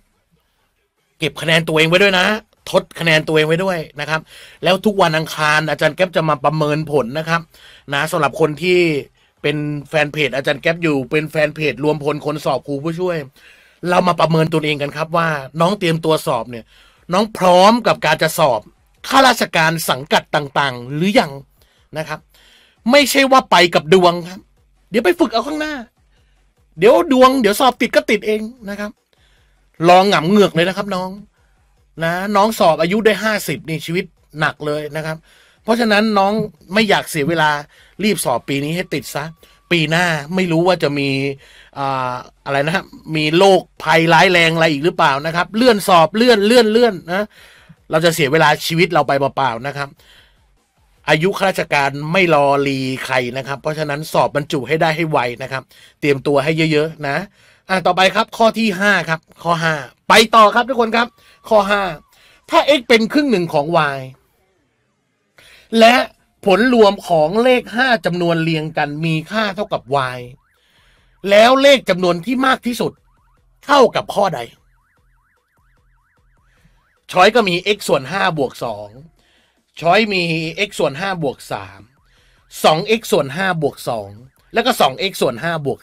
เก็บคะแนนตัวเองไว้ด้วยนะ ทดคะแนนตัวเองไว้ด้วยนะครับ แล้วทุกวันอังคารอาจารย์แก๊ปจะมาประเมินผลนะครับ นะสำหรับคนที่เป็น แฟนเพจอาจารย์แก๊ปอยู่เป็นแฟนเพจรวมพลคนสอบครูผู้ช่วย เรามาประเมินตัวเองกันครับว่า น้องเตรียมตัวสอบเนี่ย น้องพร้อมกับการจะสอบข้าราชการสังกัดต่างๆ หรือยังนะครับ ไม่ใช่ว่าไปกับดวงครับเดี๋ยวไปฝึกเอาข้างหน้า เดี๋ยวดวง เดี๋ยวสอบติดก็ติดเองนะครับ ลองหงำเงือกเลยนะครับ น้องนะ น้องสอบอายุได้ห้าสิบนี่ชีวิตหนักเลยนะครับ เพราะฉะนั้นน้องไม่อยากเสียเวลารีบสอบปีนี้ให้ติดซะ ปีหน้าไม่รู้ว่าจะมีอะไรนะมีโรคภัยร้ายแรงอะไรอีกหรือเปล่านะครับ เลื่อนสอบเลื่อนเลื่อนเลื่อนนะเราจะเสียเวลาชีวิตเราไปเปล่าๆนะครับอายุข้าราชการไม่รอรีใครนะครับ เพราะฉะนั้นสอบบรรจุให้ได้ให้ ไว นะครับ เตรียมตัวให้เยอะๆนะอ่ะต่อไปครับข้อที่ห้าครับ ข้อห้าไปต่อครับ ทุกคน ครับ ข้อห้าถ้า x เป็นครึ่งหนึ่งของ y และผลรวมของเลขห้าจำนวนเรียงกันมีค่าเท่ากับ y แล้วเลขจำนวนที่มากที่สุดเท่ากับข้อใดช้อยก็มี x ส่วน5บวก2ช้อยมี x ส่วน5บวก 3 2 x ส่วน5บวก 2 แล้วก็2 x ส่วน5บวก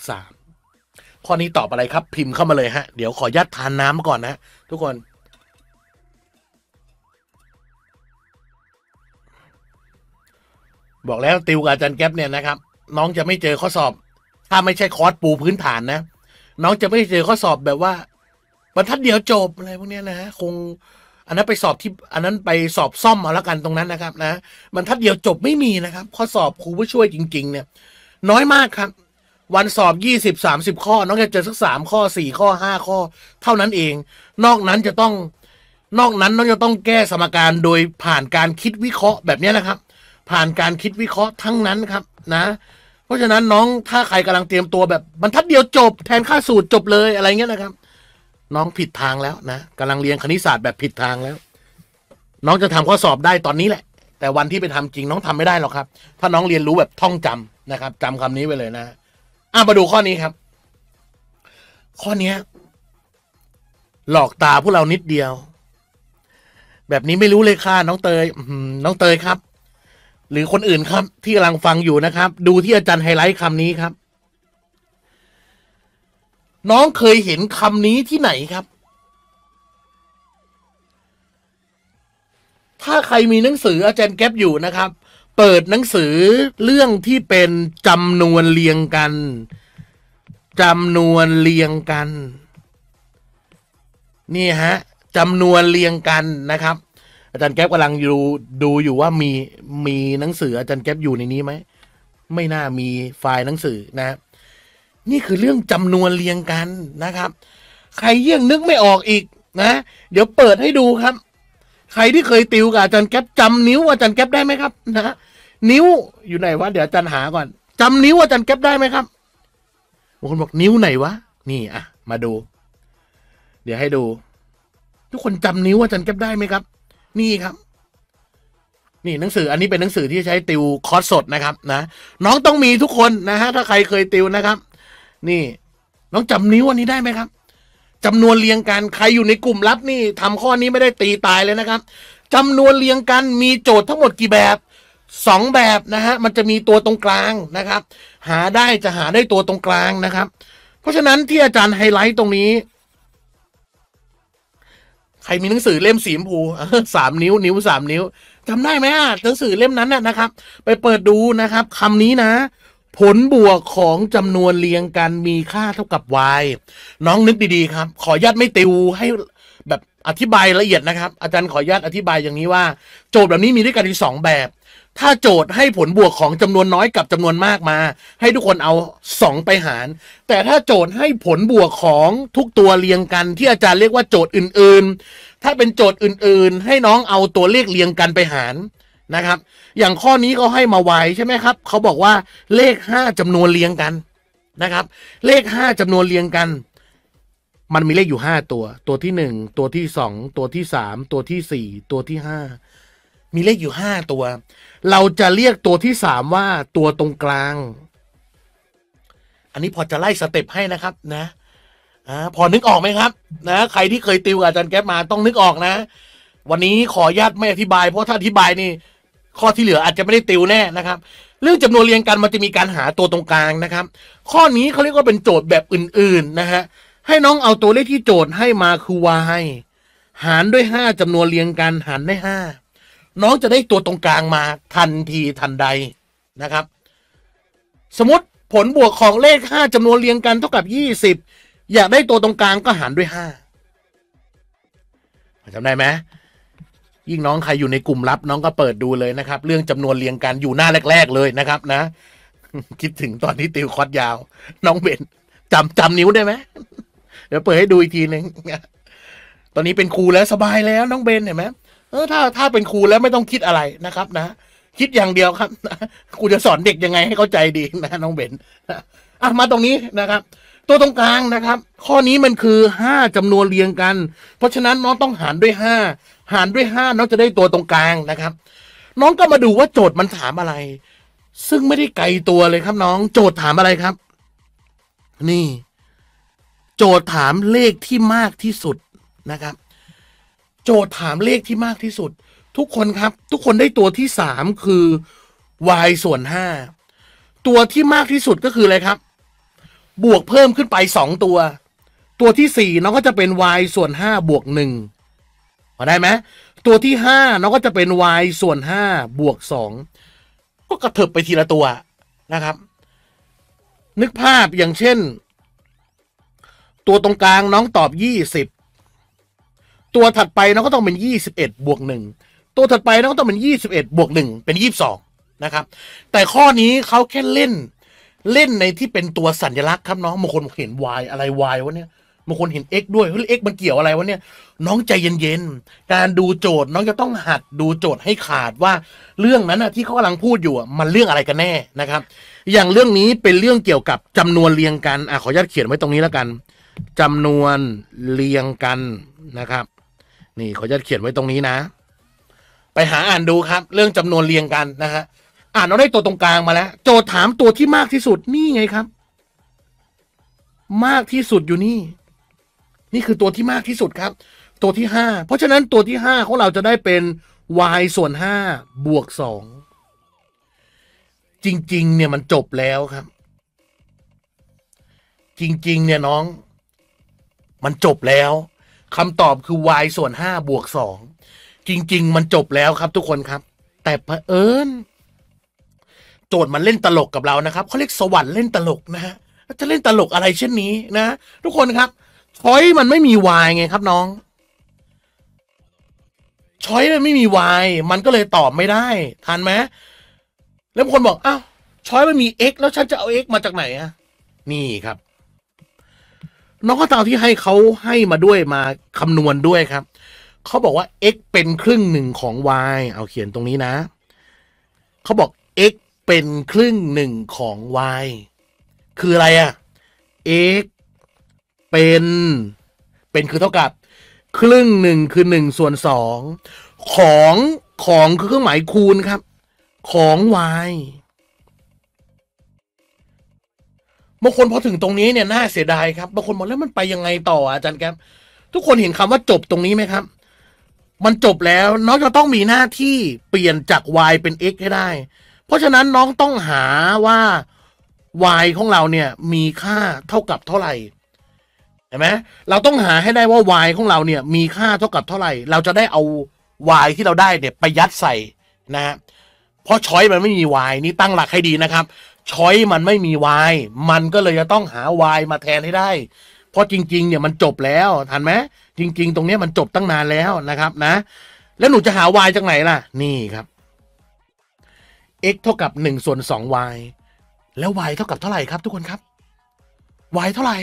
3ข้อนี้ตอบอะไรครับ พิมพ์เข้ามาเลยฮะ เดี๋ยวขอยัดทานน้ำก่อนนะทุกคน บอกแล้ว ติวกับอาจารย์แก๊ปเนี่ยนะครับ น้องจะไม่เจอข้อสอบ ถ้าไม่ใช่คอร์สปูพื้นฐานนะ น้องจะไม่เจอข้อสอบแบบว่า บรรทัดเดียวจบ อะไรพวกนี้นะฮะคงอันนั้นไปสอบที่อันนั้นไปสอบซ่อมมาแล้วกันตรงนั้นนะครับนะมันทัดเดียวจบไม่มีนะครับ ข้อสอบครูผู้ช่วยจริง ๆเนี่ยน้อยมากครับ วันสอบยี่สิบสามสิบข้อ น้องจะเจอสักสามข้อสี่ข้อห้าข้อ เท่านั้นเอง นอกนั้นจะต้องนอกนั้นน้องจะต้องแก้สมการโดยผ่านการคิดวิเคราะห์แบบนี้นะครับ ผ่านการคิดวิเคราะห์ทั้งนั้นครับนะ เพราะฉะนั้นน้องถ้าใครกำลังเตรียมตัวแบบบรรทัดเดียวจบ แทนค่าสูตรจบเลยอะไรเงี้ยนะครับน้องผิดทางแล้ว นะกำลังเรียนคณิตศาสตร์แบบผิดทางแล้ว น้องจะทำข้อสอบได้ตอนนี้แหละ แต่วันที่ไปทำจริงน้องทำไม่ได้หรอกครับถ้าน้องเรียนรู้แบบท่องจำนะครับ จำคำนี้ไปเลยนะ อ่ะมาดูข้อนี้ครับ ข้อเนี้ย หลอกตาพวกเรานิดเดียว แบบนี้ไม่รู้เลยค่ะ น้องเตยน้องเตยครับ หรือคนอื่นครับ ที่กำลังฟังอยู่นะครับ ดูที่อาจารย์ไฮไลท์คำนี้ครับน้องเคยเห็นคำนี้ที่ไหนครับ ถ้าใครมีหนังสืออาจารย์แก๊ปอยู่นะครับ เปิดหนังสือเรื่องที่เป็นจำนวนเรียงกันจำนวนเรียงกัน นี่ฮะจำนวนเรียงกันนะครับ อาจารย์แก๊ปกำลังดูดูอยู่ว่ามีมีหนังสือ อาจารย์แก๊ปอยู่ในนี้ไหม ไม่น่ามีไฟล์หนังสือนะครับนี่คือเรื่องจำนวนเรียงกันนะครับ ใครยังนึกไม่ออกอีกนะ เดี๋ยวเปิดให้ดูครับ ใครที่เคยติวกับอาจารย์แก๊ปจำนิ้วอาจารย์แก๊ปได้ไหมครับนะ นิ้วอยู่ไหนวะ เดี๋ยวอาจารย์หาก่อน จำนิ้วอาจารย์แก๊ปได้ไหมครับบางคนบอกนิ้วไหนวะ นี่อ่ะ มาดู เดี๋ยวให้ดู ทุกคนจำนิ้วอาจารย์แก๊ปได้ไหมครับ นี่ครับ นี่หนังสือ อันนี้เป็นหนังสือที่ใช้ติวคอร์สสดนะครับนะ น้องต้องมีทุกคนนะฮะ ถ้าใครเคยติวนะครับนี่น้องจำนิ้ว อันนี้ได้ไหมครับ จำนวนเรียงกันใครอยู่ในกลุ่มลับนี่ทำข้อนี้ไม่ได้ตีตายเลยนะครับ จำนวนเรียงกันมีโจทย์ทั้งหมดกี่แบบสองแบบ นะฮะมันจะมีตัวตรงกลางนะครับ หาได้จะหาได้ตัวตรงกลางนะครับ เพราะฉะนั้นที่อาจารย์ไฮไลท์ตรงนี้ใครมีหนังสือเล่มสีมพูสามนิ้ว นิ้วสามนิ้วจำได้ไหมอ่ะหนังสือเล่มนั้นนะครับ ไปเปิดดูนะครับคำนี้นะผลบวกของจำนวนเรียงกันมีค่าเท่ากับ y น้องนึกดีๆครับขออนุญาตไม่ติวให้แบบอธิบายละเอียดนะครับอาจารย์ขออนุญาตอธิบายอย่างนี้ว่า โจทย์แบบนี้มีด้วยกันที่สองแบบ ถ้าโจทย์ให้ผลบวกของจำนวนน้อยกับจำนวนมากมา ให้ทุกคนเอา 2 ไปหาร แต่ถ้าโจทย์ให้ผลบวกของทุกตัวเรียงกัน ที่อาจารย์เรียกว่าโจทย์อื่นๆ ถ้าเป็นโจทย์อื่นๆ ให้น้องเอาตัวเลขเรียงกันไปหารนะครับอย่างข้อนี้เขาให้มาไว้ใช่ไหมครับเขาบอกว่าเลขห้าจำนวนเรียงกันนะครับ เลขห้าจำนวนเรียงกัน มันมีเลขอยู่ห้าตัว ตัวที่หนึ่งตัวที่สองตัวที่สามตัวที่สี่ตัวที่ห้ามีเลขอยู่ห้าตัว เราจะเรียกตัวที่สามว่าตัวตรงกลาง อันนี้พอจะไล่สเต็ปให้นะครับนะอพอนึกออกไหมครับ นะ ใครที่เคยติวกับอาจารย์แก๊ปมาต้องนึกออกนะ วันนี้ขออนุญาตไม่อธิบายเพราะถ้าอธิบายนี่ข้อที่เหลืออาจจะไม่ได้ติวแน่นะครับ เรื่องจำนวนเรียงกันมันจะมีการหาตัวตรงกลางนะครับ ข้อนี้เขาเรียกว่าเป็นโจทย์แบบอื่นๆนะฮะให้น้องเอาตัวเลขที่โจทย์ให้มาคือ y หารด้วย5จำนวนเรียงกันหารได้5น้องจะได้ตัวตรงกลางมาทันทีทันใดนะครับ สมมติผลบวกของเลข5 จำนวนเรียงกันเท่ากับ20อยากได้ตัวตรงกลางก็หารด้วย5จำได้ไหมยิ่งน้องใครอยู่ในกลุ่มลับน้องก็เปิดดูเลยนะครับ เรื่องจำนวนเรียงกันอยู่หน้าแรกๆ เลยนะครับนะคิดถึงตอนที่ติวคอดยาวน้องเบนจาจานิ้วได้ไหมเดี๋ยวเปิดให้ดูอีกทีหนึ่งตอนนี้เป็นครูแล้วสบายแล้วน้องเบนเห็นไหมเออถ้าถ้าเป็นครูแล้วไม่ต้องคิดอะไรนะครับ นะคิดอย่างเดียวครับครูจะสอนเด็กยังไงให้เข้าใจดีนะน้องเบนอ่ะมาตรงนี้นะครับ ตัวตรงกลางนะครับ ข้อนี้มันคือห้าจำนวนเรียงกัน เพราะฉะนั้นน้องต้องหารด้วยห้าหารด้วยห้าน้องจะได้ตัวตรงกลางนะครับ น้องก็มาดูว่าโจทย์มันถามอะไร ซึ่งไม่ได้ไกลตัวเลยครับน้อง โจทย์ถามอะไรครับ นี่ โจทย์ถามเลขที่มากที่สุดนะครับ โจทย์ถามเลขที่มากที่สุด ทุกคนครับ ทุกคนได้ตัวที่สามคือ y ส่วนห้าตัวที่มากที่สุดก็คืออะไรครับ บวกเพิ่มขึ้นไปสองตัว ตัวที่สี่น้องก็จะเป็น y ส่วนห้าบวกหนึ่งพอได้ไหมตัวที่ห้าเราก็จะเป็น y ส่วนห้าบวกสองก็กระเถิบไปทีละตัวนะครับ นึกภาพอย่างเช่น ตัวตรงกลางน้องตอบยี่สิบตัวถัดไปน้องก็ต้องเป็นยี่สิบเอ็ดบวกหนึ่งตัวถัดไปน้องก็ต้องเป็นยี่สิบเอ็ดบวกหนึ่งเป็นยี่สิบสองนะครับแต่ข้อนี้เขาแค่เล่น เล่นในที่เป็นตัวสัญลักษณ์ครับน้องบางคนเห็น y อะไร y วะเนี่ยบางคนเห็นเอกด้วยเฮ้ยกมันเกี่ยวอะไรวะเนี่ยน้อง ใจเย็นๆการดูโจทย์ น้องจะต้องหัดดูโจทย์ให้ขาดว่า เรื่องนั้นนะที่เขากำลังพูดอยู่มันเรื่องอะไรกันแน่นะครับ อย่างเรื่องนี้เป็นเรื่องเกี่ยวกับจำนวนเรียงกันอ่ะขออนุญาตเขียนไว้ตรงนี้แล้วกัน จำนวนเรียงกันนะครับ นี่ขออนุญาตเขียนไว้ตรงนี้นะ ไปหาอ่านดูครับ เรื่องจำนวนเรียงกันนะฮะอ่านเราได้ตัวตรงกลางมาแล้ว โจทย์ถามตัวที่มากที่สุดนี่ไงครับ มากที่สุดอยู่นี่นี่คือตัวที่มากที่สุดครับ ตัวที่ห้า เพราะฉะนั้นตัวที่ห้าของเราจะได้เป็น y ส่วนห้าบวกสอง จริง ๆ เนี่ยมันจบแล้วครับ จริง ๆ เนี่ยน้อง มันจบแล้ว คำตอบคือ y ส่วนห้าบวกสอง จริง ๆ มันจบแล้วครับ ทุกคนครับ แต่เผอิญโจทย์มันเล่นตลกกับเรานะครับเขาเรียกสวรรค์เล่นตลกนะฮะ จะเล่นตลกอะไรเช่นนี้นะ ทุกคนครับช้อยมันไม่มีวายไงครับ น้อง ช้อยมันไม่มีวายมันก็เลยตอบไม่ได้ ทันไหมแล้วคนบอกอ้าวช้อยมันมี x แล้วฉันจะ เอา x มาจากไหนอะนี่ ครับ น้องก็ตามที่ให้เขาให้มาด้วยมาคำนวณด้วยครับ เขาบอกว่า x เป็นครึ่งหนึ่งของ y เอาเขียนตรงนี้นะ เขาบอก x เป็นครึ่งหนึ่งของ y คืออะไรอะ x เป็น เป็นคือเท่ากับครึ่งหนึ่งคือหนึ่งส่วนสองของของคือเครื่องหมายคูณครับ ของ y บางคนพอถึงตรงนี้เนี่ยน่าเสียดายครับบางคนบอกแล้วมันไปยังไงต่ออาจารย์ครับ ทุกคนเห็นคำว่าจบตรงนี้ไหมครับ มันจบแล้วน้องจะต้องมีหน้าที่เปลี่ยนจาก y เป็น x ให้ได้ เพราะฉะนั้นน้องต้องหาว่า y ของเราเนี่ยมีค่าเท่ากับเท่าไหร่เห็นไหมเราต้องหาให้ได้ว่า y ของเราเนี่ยมีค่าเท่ากับเท่าไหร่ เราจะได้เอา y ที่เราได้เนี่ยไปยัดใส่นะฮะเพราะช้อยมันไม่มี y นี่ตั้งหลักให้ดีนะครับช้อยมันไม่มี y มันก็เลยจะต้องหา y มาแทนให้ได้เพราะจริงๆ เนี่ยมันจบแล้วทันไหมจริงๆ ตรงนี้มันจบตั้งนานแล้วนะครับนะแล้วหนูจะหา y จากไหนล่ะ นี่ครับ x เท่ากับ1ส่วน2 y แล้ว y เท่ากับเท่าไหร่ครับ ทุกคนครับ y เท่าไหร่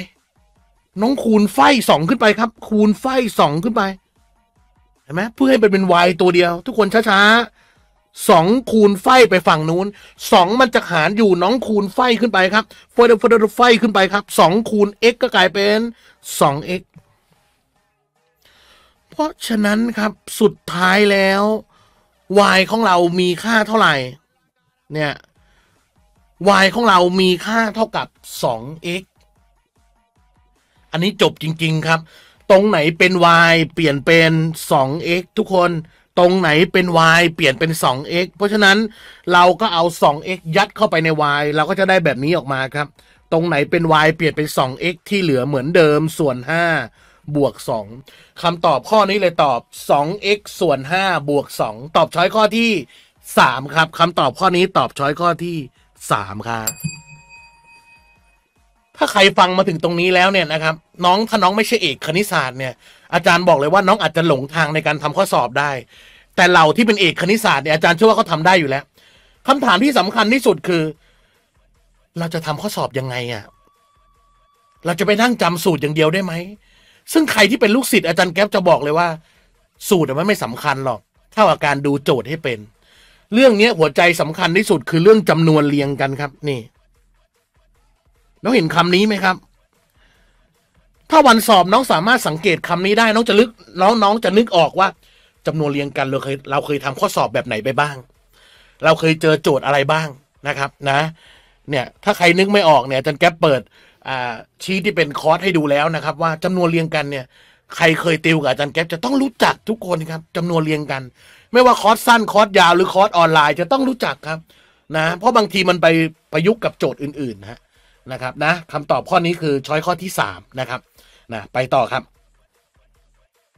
น้องคูณไฟสองขึ้นไปครับ คูณไฟสองขึ้นไปเห็นไหมเพื่อให้ป็นเป็นวายตัวเดียว ทุกคนช้าๆสองคูณไฟไปฝั่งนู้นสองมันจะหารอยู่น้องคูณไฟขึ้นไปครับเฟอร์เฟอร์ไฟขึ้นไปครับสองคูณ x ก็กลายเป็นสอง x เพราะฉะนั้นครับสุดท้ายแล้ว y ของเรามีค่าเท่าไหร่ เนี่ย y ของเรามีค่าเท่ากับ 2x อันนี้จบจริงๆครับ ตรงไหนเป็น y เปลี่ยนเป็น 2x ทุกคน ตรงไหนเป็น y เปลี่ยนเป็น 2x เพราะฉะนั้นเราก็เอา 2x ยัดเข้าไปใน y เราก็จะได้แบบนี้ออกมาครับ ตรงไหนเป็น y เปลี่ยนเป็น 2x ที่เหลือเหมือนเดิมส่วน 5 บวก 2คำตอบข้อนี้เลยตอบ 2x ส่วน 5 บวก 2 ตอบช้อยข้อที่ 3 ครับ คำตอบข้อนี้ตอบช้อยข้อที่ 3ครับถ้าใครฟังมาถึงตรงนี้แล้วเนี่ยนะครับ น้องถ้าน้องไม่ใช่เอกคณิตศาสตร์เนี่ยอาจารย์บอกเลยว่า น้องอาจจะหลงทางในการทำข้อสอบได้ แต่เราที่เป็นเอกคณิตศาสตร์เนี่ยอาจารย์เชื่อว่าเขาทาได้อยู่แล้ว คำถามที่สำคัญที่สุดคือ เราจะทำข้อสอบยังไงอะ่ะเราจะไปนั่งจำสูตรอย่างเดียวได้ไหมซึ่งใครที่เป็นลูกศิษย์อาจารย์แก๊ปจะบอกเลยว่า สูตรมันไม่สำคัญหรอกเท่ากับการดูโจทย์ให้เป็น เรื่องนี้หัวใจสำคัญที่สุดคือเรื่องจำนวนเรียงกันครับนี่น้องเห็นคำนี้ไหมครับ ถ้าวันสอบน้องสามารถสังเกตคำนี้ได้น้องจะลึกน้องน้องจะนึกออกว่า จำนวนเรียงกันเราเคยเราเคยทำข้อสอบแบบไหนไปบ้าง เราเคยเจอโจทย์อะไรบ้างนะครับ นะ เนี่ย ถ้าใครนึกไม่ออกเนี่ยจันแก๊ปเปิดชี้ที่เป็นคอร์สให้ดูแล้วนะครับ ว่าจำนวนเรียงกันเนี่ย ใครเคยติวกับอาจารย์แก๊ปจะต้องรู้จักทุกคนครับจำนวนเรียงกัน ไม่ว่าคอร์สสั้นคอร์สยาวหรือคอร์สออนไลน์จะต้องรู้จักครับนะ เพราะบางทีมันไปประยุกต์กับโจทย์อื่นๆ นะนะครับ นะคำตอบข้อนี้คือช้อยข้อที่สามนะครับนะไปต่อครับ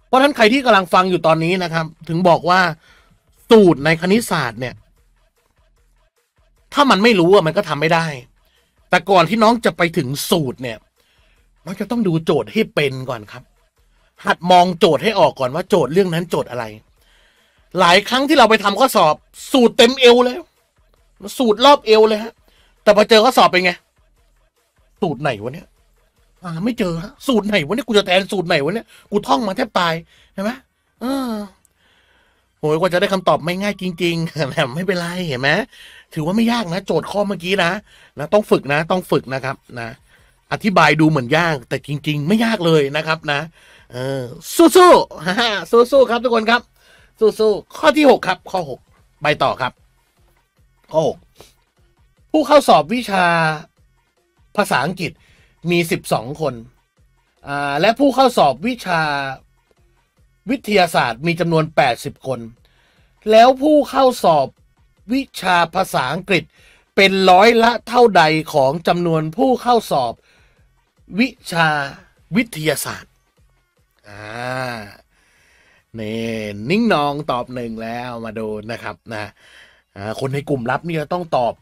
เพราะท่านใครที่กำลังฟังอยู่ตอนนี้นะครับ ถึงบอกว่าสูตรในคณิตศาสตร์เนี่ย ถ้ามันไม่รู้ มันก็ทำไม่ได้ แต่ก่อนที่น้องจะไปถึงสูตรเนี่ยน้องจะต้องดูโจทย์ให้เป็นก่อนครับ หัดมองโจทย์ให้ออกก่อนว่าโจทย์เรื่องนั้นโจทย์อะไร หลายครั้งที่เราไปทำข้อสอบ สูตรเต็มเอวเลยสูตรรอบเอวเลยฮะแต่พอเจอข้อสอบเป็นไงสูตรไหนวะเนี่ย่า ไม่เจอฮะสูตรไหนวะเนี่ยกูจะแทนสูตรไหนวะเนี่ยกูท่อง มาแทบตายเห็นไหมออาโหยกว่าจะได้คำตอบไม่ง่ายจริง ๆ แหมไม่เป็นไรเห็นไหมถือว่าไม่ยากนะโจทย์ข้อเมื่อกี้นะนะต้องฝึกนะ ต้องฝึกนะครับนะอธิบายดูเหมือนยาก แต่จริง ๆ ไม่ยากเลยนะครับ นะ เออ สู้สู้ฮ่าสู้สู้ครับทุกคนครับ สู้สู้ข้อที่หกครับ ข้อหกไปต่อครับข้อหกผู้เข้าสอบวิชาภาษาอังกฤษมี 12 คนและผู้เข้าสอบวิชาวิทยาศาสตร์มีจำนวน 80 คน แล้วผู้เข้าสอบวิชาภาษาอังกฤษเป็นร้อยละเท่าใดของจำนวนผู้เข้าสอบ วิชาวิทยาศาสตร์ อ่านี่นิ่งนองตอบหนึ่งแล้วมาดูนะครับนะคนในกลุ่มลับนี่จะต้องตอบ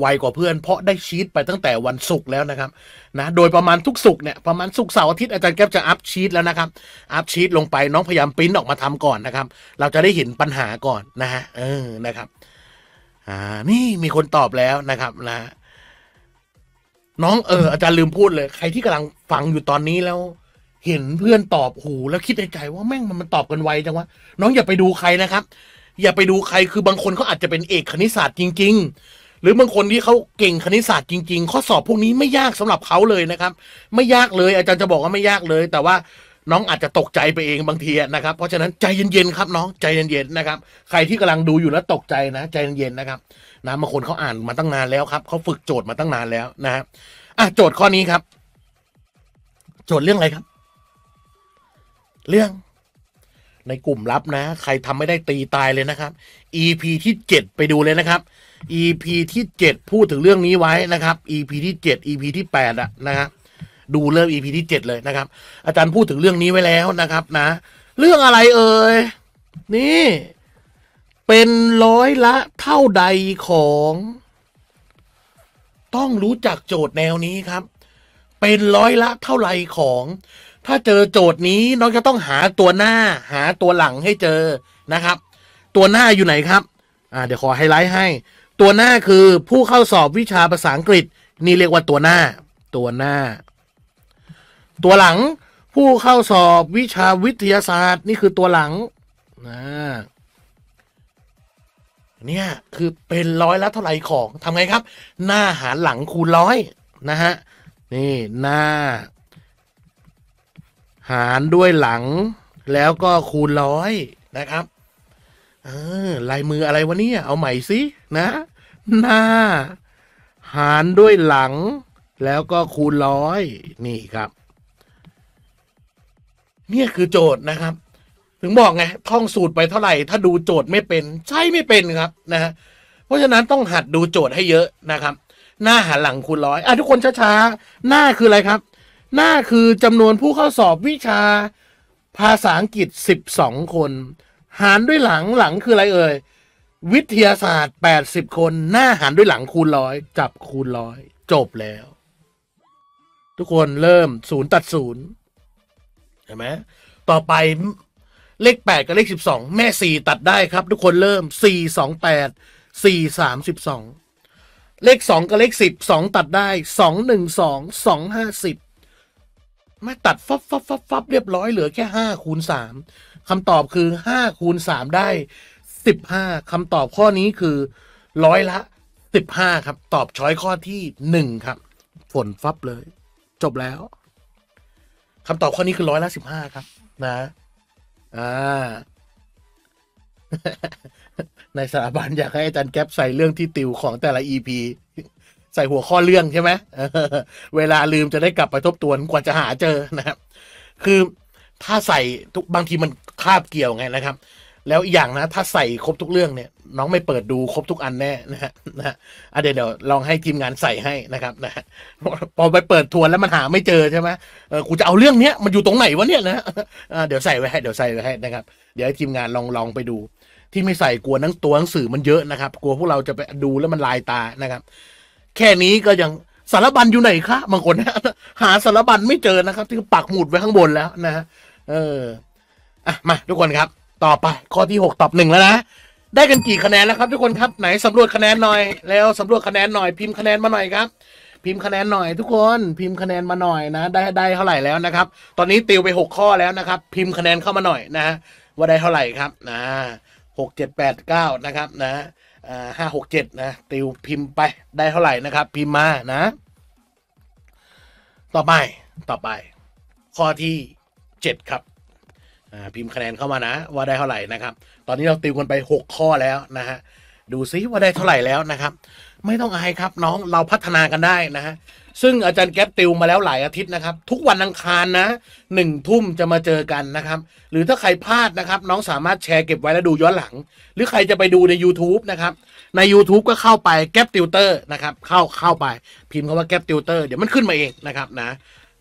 ไวกว่าเพื่อนเพราะได้ชีตไปตั้งแต่วันศุกร์แล้วนะครับนะโดยประมาณทุกศุกร์เนี่ยประมาณศุกร์เสาร์อาทิตย์อาจารย์แก๊ปจะอัพชีตแล้วนะครับอัพชีตลงไปน้องพยายามปริ้นออกมาทำก่อนนะครับ เราจะได้เห็นปัญหาก่อนนะฮะเออนะครับ อ่านี่มีคนตอบแล้วนะครับนะน้องเอออาจารย์ลืมพูดเลย ใครที่กำลังฟังอยู่ตอนนี้แล้ว เห็นเพื่อนตอบหูแล้วคิดในใจว่าแม่งมันมันตอบกันไวจังวะน้องอย่าไปดูใครนะครับ อย่าไปดูใคร คือบางคนเขาอาจจะเป็นเอกคณิตศาสตร์จริงหรือบางคนที่เขาเก่งคณิตศาสตร์จริงๆ ข้อสอบพวกนี้ไม่ยากสำหรับเขาเลยนะครับ ไม่ยากเลย อาจารย์จะบอกว่าไม่ยากเลย แต่ว่าน้องอาจจะตกใจไปเองบางทีนะครับ เพราะฉะนั้นใจเย็นๆครับน้องใจเย็นๆนะครับ ใครที่กำลังดูอยู่แล้วตกใจนะ ใจเย็นๆนะครับนะบางคนเขาอ่านมาตั้งนานแล้วครับ เขาฝึกโจทย์มาตั้งนานแล้วนะครับอ่ะโจทย์ข้อนี้ครับ โจทย์เรื่องอะไรครับ เรื่องในกลุ่มลับนะ ใครทำไม่ได้ตีตายเลยนะครับ EP ที่เจ็ดไปดูเลยนะครับ EP ที่เจ็ดพูดถึงเรื่องนี้ไว้นะครับ EP ที่เจ็ด EP ที่แปดอะนะครับดูเริ่ม EP ที่เจ็ดเลยนะครับ อาจารย์พูดถึงเรื่องนี้ไว้แล้วนะครับนะ เรื่องอะไรเอ่ยนี่ เป็นร้อยละเท่าใดของ ต้องรู้จักโจทย์แนวนี้ครับ เป็นร้อยละเท่าไรของ ถ้าเจอโจทย์นี้ น้องจะต้องหาตัวหน้า หาตัวหลังให้เจอนะครับ ตัวหน้าอยู่ไหนครับอ่าเดี๋ยวขอไฮไลท์ให้ตัวหน้าคือผู้เข้าสอบวิชาภาษาอังกฤษนี่เรียกว่าตัวหน้า ตัวหน้า ตัวหลังผู้เข้าสอบวิชาวิทยาศาสตร์ นี่คือตัวหลังนะเนี่ยคือเป็นร้อยละเท่าไหร่ของทำไงครับ หน้าหารหลังคูณร้อยนะฮะนี่หน้าหารด้วยหลังแล้วก็คูณร้อยนะครับเออลายมืออะไรวะเนี่ย เอาใหม่สินะหน้า หารด้วยหลังแล้วก็คูณร้อยนี่ครับเนี่ย คือโจทย์นะครับถึงบอกไงท่องสูตรไปเท่าไหร่ถ้าดูโจทย์ไม่เป็นใช่ไม่เป็นครับนะเพราะฉะนั้นต้องหัดดูโจทย์ให้เยอะนะครับ หน้าหารหลังคูณร้อยอ่ะทุกคนช้าๆหน้าคืออะไรครับ หน้าคือจำนวนผู้เข้าสอบวิชา ภาษาอังกฤษ 12 คน หารด้วยหลังหลังคืออะไรเอ่ยวิทยาศาสตร์แปดสิบคน หน้าหันด้วยหลังคูณร้อย จับคูณร้อยจบแล้ว ทุกคนเริ่มศูนย์ตัดศูนย์เห็นไหม ต่อไปเลขแปดกับเลขสสิบองแม่สี่ตัดได้ครับ ทุกคนเริ่มสสสสีี่่องแปดามสิบสองเลขสองกับเลขสิบสองตัดได้สสสออองงงหนึ่ห้าสิบแม่ตัดฟับฟับฟับฟับเรียบร้อยเหลือ แค่ห้าคูณมคำตอบคือห้าคูณมได้สิบห้าคำตอบข้อนี้คือ ร้อยละสิบห้าครับ ตอบช้อยข้อที่หนึ่งครับ ฝนฟับเลย จบแล้วคำตอบข้อนี้คือร้อยละสิบห้าครับ นะ อ่าในสถาบันอยากให้อาจารย์แก๊ปใส่เรื่องที่ติวของแต่ละ EP ใส่หัวข้อเรื่องใช่ไหมเวลาลืมจะได้กลับไปทบทวนกว่าจะหาเจอนะครับ คือถ้าใส่ทุกบางทีมันคาบ เกี่ยวไงนะครับแล้วอย่างนะถ้าใส่ครบทุกเรื่องเนี่ย น้องไม่เปิดดูครบทุกอันแน่นะฮะ นะฮะเดี๋ยวเดี๋ยวลองให้ทีมงานใส่ให้นะครับ นะฮะพอไปเปิดทวนแล้วมันหาไม่เจอใช่ไหมเออกูจะเอาเรื่องเนี้ยมันอยู่ตรงไหนวะเนี่ยนะเดี๋ยวใส่ไว้ให้เดี๋ยวใส่ไว้ให้นะครับเดี๋ยวให้ทีมงานลองลองไปดู ที่ไม่ใส่กลัวนั้งตัวหนังสือมันเยอะนะครับ กลัวพวกเราจะไปดูแล้วมันลายตานะครับ แค่นี้ก็ยังสารบัญอยู่ไหนคะบางคนหาสารบัญไม่เจอนะครับ ที่ปักหมุดไว้ข้างบนแล้วนะฮะเอออ่ะมาทุกคนครับต่อไป ข้อที่ 6 ตอบหนึ่งแล้วนะได้กันกี่คะแนนแล้วครับทุกคนครับไหนสำรวจคะแนนหน่อยแล้วสำรวจคะแนนหน่อย พิมพ์คะแนนมาหน่อยครับ พิมพ์คะแนนหน่อยทุกคน พิมพ์คะแนนมาหน่อยนะได้ได้เท่าไหร่แล้วนะครับ ตอนนี้ติวไป6ข้อแล้วนะครับ พิมพ์คะแนนเข้ามาหน่อยนะ ว่าได้เท่าไหร่ครับนะหกเจ็ดแปดเก้านะครับ นะห้าหกเจ็ดนะติวพิมพ์ไปได้เท่าไหร่นะครับ พิมพ์มานะ ต่อไปต่อไป ข้อที่เจ็ดครับพิมพ์คะแนนเข้ามานะ ว่าได้เท่าไหร่นะครับตอนนี้เราติวกันไป 6 ข้อแล้วนะฮะดูซิว่าได้เท่าไหร่แล้วนะครับ ไม่ต้องอายครับน้องเราพัฒนากันได้นะฮะซึ่งอาจารย์แก๊ปติวมาแล้วหลายอาทิตย์นะครับ ทุกวันอังคารนะหนึ่งทุ่มจะมาเจอกันนะครับหรือถ้าใครพลาดนะครับน้องสามารถแชร์เก็บไว้แล้วดูย้อนหลัง หรือใครจะไปดูใน YouTube นะครับใน YouTube ก็เข้าไปแก๊ปติวเตอร์นะครับเข้าเข้าไปพิมพ์คาว่าแก๊ปติวเตอร์เดี๋ยวมันขึ้นมาเองนะครับนะ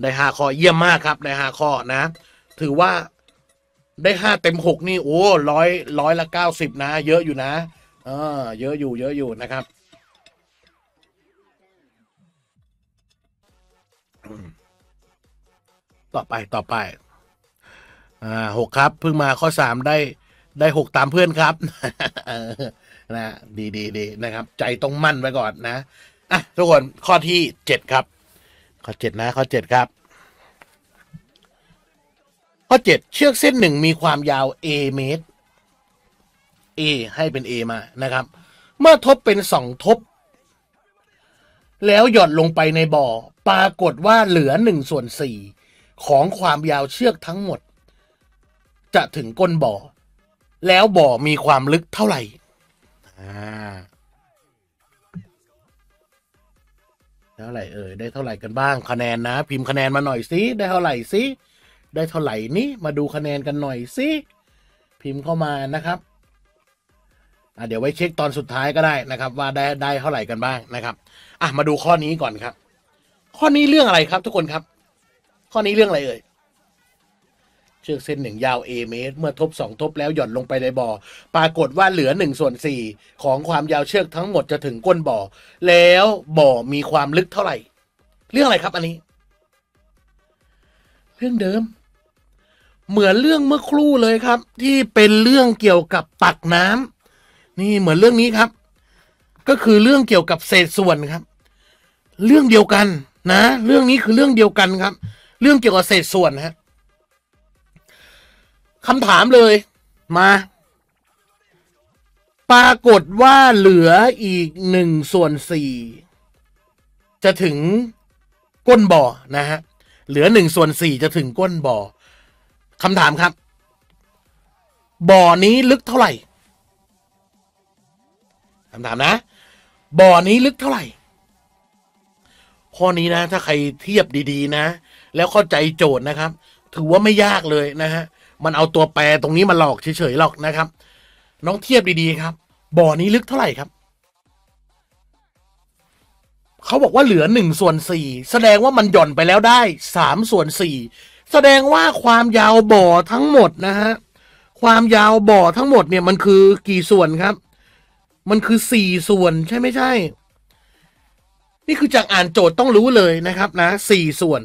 ได้หาข้อเยี่ยมมากครับได้หาข้อนะ ถือว่าได้ห้าเต็มหกนี่โอ้ร้อยร้อยละเก้าสิบนะ เยอะอยู่นะเออ เยอะอยู่ เยอะอยู่นะครับ ต่อไปต่อไป อ่าหกครับเพิ่งมาข้อสามได้ ได้หกตามเพื่อนครับ นะ ดีดีดีนะครับ ใจต้องมั่นไว้ก่อน นะอ่ะทุกคน ข้อที่เจ็ดครับ ข้อเจ็ดนะ ข้อเจ็ดครับข้อเจ็ดเชือกเส้นหนึ่งมีความยาว A เมตร A ให้เป็น A มานะครับ เมื่อทบเป็นสองทบ แล้วหย่อนลงไปในบ่อปรากฏว่าเหลือหนึ่งส่วนสี่ของความยาวเชือกทั้งหมด จะถึงก้นบ่อ แล้วบ่อมีความลึกเท่าไหร่เท่าไหร่เอ่ยได้เท่าไหร่กันบ้างคะแนนนะ พิมพ์คะแนนมาหน่อยสิได้เท่าไหร่สิได้ เท่าไหร่นี้ มาดูคะแนนกันหน่อยสิพิมพ์เข้ามานะครับเดี๋ยวไว้เช็คตอนสุดท้ายก็ได้นะครับ ว่าได้ได้เท่าไหร่กันบ้างนะครับอ่ะมาดูข้อนี้ก่อนครับ ข้อนี้เรื่องอะไรครับทุกคนครับ ข้อนี้เรื่องอะไรเอ่ยเชือกเส้นหนึ่ง ยาวเอเมตรเมื่อทบสองทบแล้วหย่อนลงไปในบ่อ ปรากฏว่าเหลือหนึ่งส่วนสี่ของความยาวเชือกทั้งหมดจะถึงก้นบ่อ แล้วบ่อมีความลึกเท่าไหร่ เรื่องอะไรครับ อันนี้เรื่องเดิมเหมือนเรื่องเมื่อครู่เลยครับ ที่เป็นเรื่องเกี่ยวกับตักน้ำ นี่เหมือนเรื่องนี้ครับ ก็คือเรื่องเกี่ยวกับเศษส่วนครับ เรื่องเดียวกันนะ เรื่องนี้คือเรื่องเดียวกันครับ เรื่องเกี่ยวกับเศษส่วนฮะคำถามเลยมา ปรากฏว่าเหลืออีกหนึ่งส่วนสี่ จะถึงก้นบ่อนะฮะเหลือหนึ่งส่วนสี่จะถึงก้นบ่อคำถามครับ บ่อนี้ลึกเท่าไหร่คำถามนะ บ่อนี้ลึกเท่าไหร่ ข้อนี้นะ ถ้าใครเทียบดีๆ นะ แล้วเข้าใจโจทย์นะครับ ถือว่าไม่ยากเลยนะฮะมันเอาตัวแปรตรงนี้มาหลอกเฉยๆหรอกนะครับ น้องเทียบดีๆครับบ่อนี้ลึกเท่าไหร่ครับเขาบอกว่าเหลือหนึ่งส่วนสี่แสดงว่ามันหย่อนไปแล้วได้ สามส่วนสี่แสดงว่าความยาวบ่อทั้งหมด นะฮะความยาวบ่อทั้งหมดเนี่ยมันคือกี่ส่วนครับ มันคือสี่ส่วนใช่ไม่ใช่ นี่คือจากอ่านโจทย์ต้องรู้เลยนะครับ นะสี่ส่วน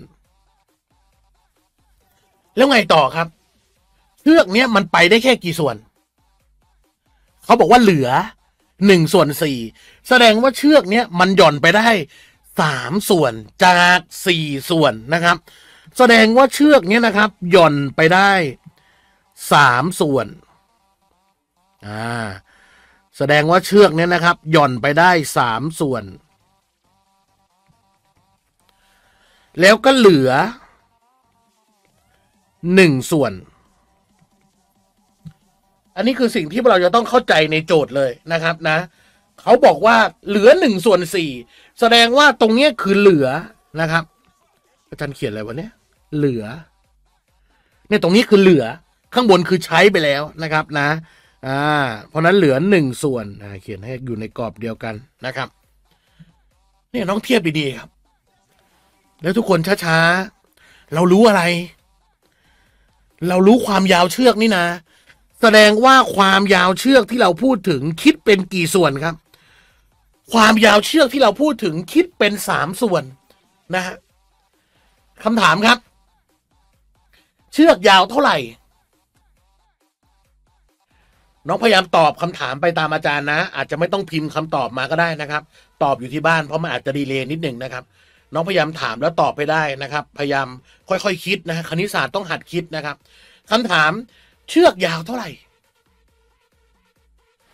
แล้วไงต่อครับเชือกเนี้ย มันไปได้แค่กี่ส่วน เขาบอกว่าเหลือหนึ่งส่วนสี่แสดงว่าเชือกเนี้ยมันหย่อนไปได้สามส่วนจากสี่ส่วนนะครับแสดงว่าเชือกนี้นะครับหย่อนไปได้สามส่วนอ่าแสดงว่าเชือกนี้นะครับหย่อนไปได้สามส่วน แล้วก็เหลือหนึ่งส่วน อันนี้คือสิ่งที่เราจะต้องเข้าใจในโจทย์เลยนะครับนะ เขาบอกว่าเหลือหนึ่งส่วนสี่ แสดงว่าตรงนี้คือเหลือนะครับอาจารย์เขียนอะไรวะเนี่ยเหลือเนี่ยตรงนี้คือเหลือ ข้างบนคือใช้ไปแล้วนะครับ นะ อ่า เพราะนั้นเหลือหนึ่งส่วนเขียนให้อยู่ในกรอบเดียวกันนะครับ เนี่ยน้องเทียบดีๆครับแล้วทุกคนช้าๆเรารู้อะไร เรารู้ความยาวเชือกนี่นะ แสดงว่าความยาวเชือกที่เราพูดถึงคิดเป็นกี่ส่วนครับ ความยาวเชือกที่เราพูดถึงคิดเป็นสามส่วน นะฮะคำถามครับเชือกยาวเท่าไหร่ น้องพยายามตอบคำถามไปตามอาจารย์นะ อาจจะไม่ต้องพิมพ์คำตอบมาก็ได้นะครับ ตอบอยู่ที่บ้านเพราะมันอาจจะดีเลย์นิดหนึ่งนะครับ น้องพยายามถามแล้วตอบไปได้นะครับ พยายามค่อยๆคคิดนะคณิตศาสตร์ต้อง หัดคิดนะครับคำถามเชือกยาวเท่าไหร่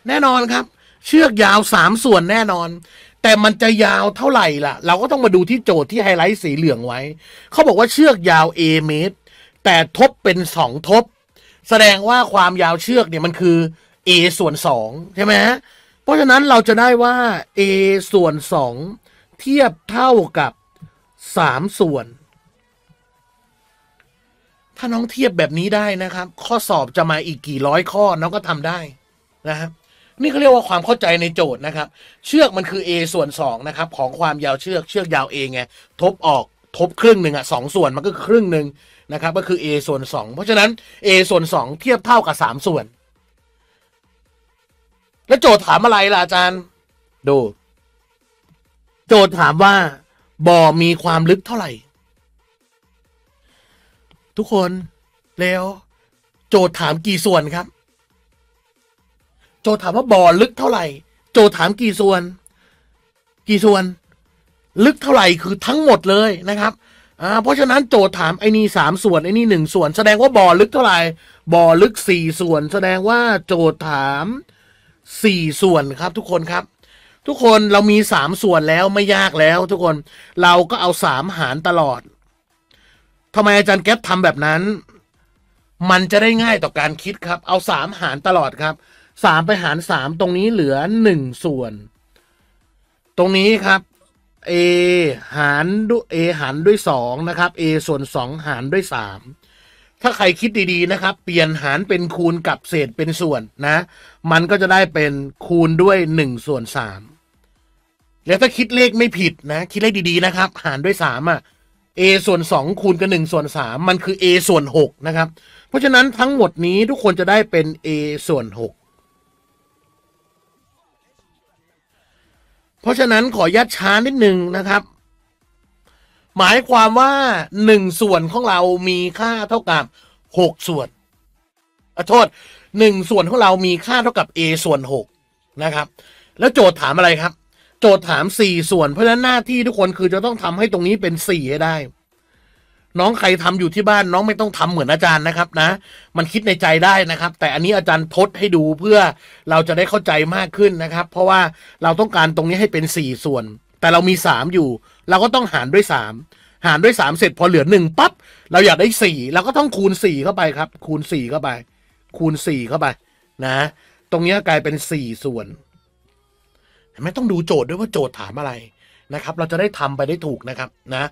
แน่นอนครับ เชือกยาวสามส่วนแน่นอน แต่มันจะยาวเท่าไหร่ล่ะ เราก็ต้องมาดูที่โจทย์ที่ไฮไลท์สีเหลืองไว้ เขาบอกว่าเชือกยาว A เมตรแต่ทบเป็นสองทบ แสดงว่าความยาวเชือกเนี่ยมันคือ a ส่วนสองใช่ไหมเพราะฉะนั้นเราจะได้ว่า a ส่วนสองเทียบเท่ากับสามส่วน ถ้าน้องเทียบแบบนี้ได้นะครับข้อสอบจะมาอีกกี่ร้อยข้อน้องก็ทำได้นะครับนี่เขาเรียกว่าความเข้าใจในโจทย์นะครับ เชือกมันคือ A ส่วน2นะครับของความยาวเชือก เชือกยาว A ไง ทบออกทบครึ่งหนึ่งอ่ะสส่วนมันก็ครึ่งหนึ่งนะครับก็คือ A ส่วน2เพราะฉะนั้น A ส่วน2เทียบเท่ากับ 3 ส่วน แล้วโจทย์ถามอะไรล่ะอาจารย์ ดู โจทย์ถามว่าบ่อมีความลึกเท่าไหร่ ทุกคนแล้วโจทย์ถามกี่ส่วนครับ โจทย์ถามว่าบ่อลึกเท่าไหร่โจทย์ถามกี่ส่วน กี่ส่วนลึกเท่าไหร่คือทั้งหมดเลยนะครับอ่าเพราะฉะนั้นโจทย์ถามไอ้นี่สามส่วนไอ้นี่หนึ่งส่วน แสดงว่าบ่อลึกเท่าไหร่บ่อลึกสี่ส่วน แสดงว่าโจทย์ถามสี่ส่วนครับทุกคนครับ ทุกคนเรามีสามส่วนแล้วไม่ยากแล้วทุกคนเราก็เอาสามหารตลอดทำไมอาจารย์แก๊ปทำแบบนั้น มันจะได้ง่ายต่อการคิดครับ เอาสามหารตลอดครับสามไปหารสามตรงนี้เหลือหนึ่งส่วน ตรงนี้ครับ a หารด้วย a หารด้วยสองนะครับ a ส่วนสองหารด้วยสามถ้าใครคิดดี ๆ นะครับ เปลี่ยนหารเป็นคูณกับเศษเป็นส่วนนะ มันก็จะได้เป็นคูณ ด้วยหนึ่งส่วนสามแล้วถ้าคิดเลขไม่ผิดนะคิดเลขดีๆนะครับหารด้วยสามอ่ะ a ส่วนสองคูณกับหนึ่งส่วนสามมันคือ a ส่วนหกนะครับ เพราะฉะนั้นทั้งหมดนี้ทุกคนจะได้เป็น a ส่วนหกเพราะฉะนั้นขอยัดช้า นิดหนึ่งนะครับ หมายความว่าหนึ่งส่วนของเรามีค่าเท่ากับหกส่วน อโทษหนึ่งส่วนของเรามีค่าเท่ากับ a ส่วนหกนะครับแล้วโจทย์ถามอะไรครับ โจทย์ถามสี่ส่วน เพราะฉะนั้นหน้าที่ทุกคนคือจะต้องทำให้ตรงนี้เป็นสี่ให้ได้น้องใคร ทำอยู่ที่บ้านน้องไม่ต้องทำเหมือนอาจารย์นะครับนะ มันคิดในใจได้นะครับ แต่อันนี้อาจารย์ทดให้ดูเพื่อเราจะได้เข้าใจมากขึ้นนะครับ เพราะว่าเราต้องการตรงนี้ให้เป็น4ส่วน แต่เรามี3อยู่เราก็ต้องหารด้วย 3หารด้วย3เสร็จพอเหลือ1ปั๊บเราอยากได้4เราก็ต้องคูณ4เข้าไปครับ คูณ4เข้าไปคูณ4เข้าไปนะ ตรงนี้กลายเป็น4ส่วนไม่ต้องดูโจทย์ด้วยว่าโจทย์ถามอะไรนะครับ เราจะได้ทำไปได้ถูกนะครับ นะ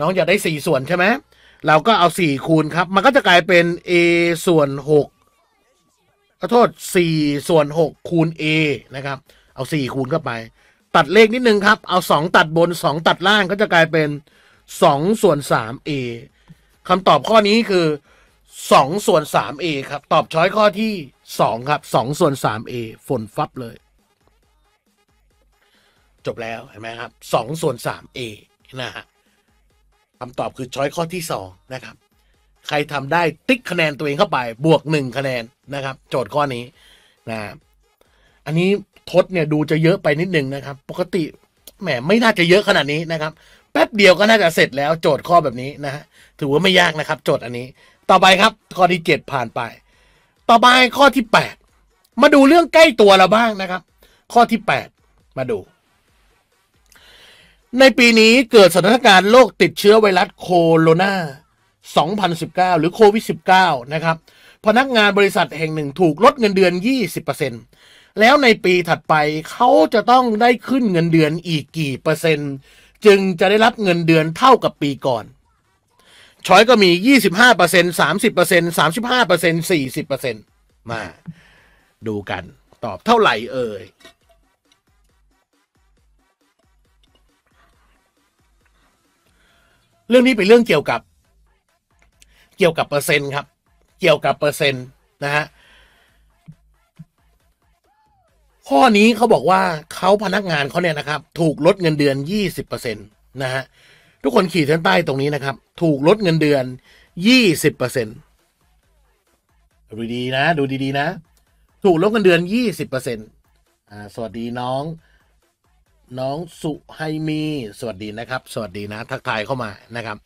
น้องอยากได้สี่ส่วนใช่ไหมเราก็เอาสี่คูณครับ มันก็จะกลายเป็น a ส่วนหกขอโทษ สี่ส่วนหกคูณ a นะครับ เอาสี่คูณเข้าไป ตัดเลขนิดนึงครับ เอาสองตัดบนสองตัดล่างก็จะกลายเป็นสองส่วนสาม a คำตอบข้อนี้คือสองส่วนสาม a ครับ ตอบช้อยข้อที่สองครับสองส่วนสาม a ฝนฟับเลย จบแล้วเห็นไหมครับสองส่วนสาม a นะฮะคำตอบคือช้อยข้อที่สองนะครับ ใครทำได้ติ๊กคะแนนตัวเองเข้าไปบวกหนึ่งคะแนนนะครับ โจทย์ข้อนี้นะอันนี้ทดเนี่ยดูจะเยอะไปนิดนึงนะครับ ปกติแหมไม่น่าจะเยอะขนาดนี้นะครับ แป๊บเดียวก็น่าจะเสร็จแล้วโจทย์ข้อแบบนี้นะฮะถือว่าไม่ยากนะครับ โจทย์อันนี้ ต่อไปครับข้อที่เจ็ดผ่านไป ต่อไปข้อที่แปดมาดูเรื่องใกล้ตัวเราบ้างนะครับ ข้อที่แปดมาดูในปีนี้เกิดสถานการณ์โรคติดเชื้อไวรัสโคโรนา 2019 หรือโควิด -19 นะครับ พนักงานบริษัทแห่งหนึ่งถูกลดเงินเดือน 20%แล้วในปีถัดไปเขาจะต้องได้ขึ้นเงินเดือนอีกกี่เปอร์เซ็นต์ จึงจะได้รับเงินเดือนเท่ากับปีก่อน ชอยก็มี 25% 30% 35% 40%มาดูกันตอบเท่าไหร่เอ่ยเรื่องนี้ เป็นเรื่องเกี่ยวกับ เกี่ยวกับเปอร์เซ็นต์ครับ เกี่ยวกับเปอร์เซ็นต์นะฮะข้อนี้เขาบอกว่าเขาพนักงานเขาเนี่ยนะครับ ถูกลดเงินเดือน20%นะฮะทุกคนขีดเส้นใต้ตรงนี้นะครับ ถูกลดเงินเดือน20%ดูดีๆ นะ ดูดีๆนะ ถูกลดเงินเดือน20%อ่าสวัสดีน้องน้องสุไฮมีสวัสดีนะครับ สวัสดีนะทักทายเข้ามานะครับ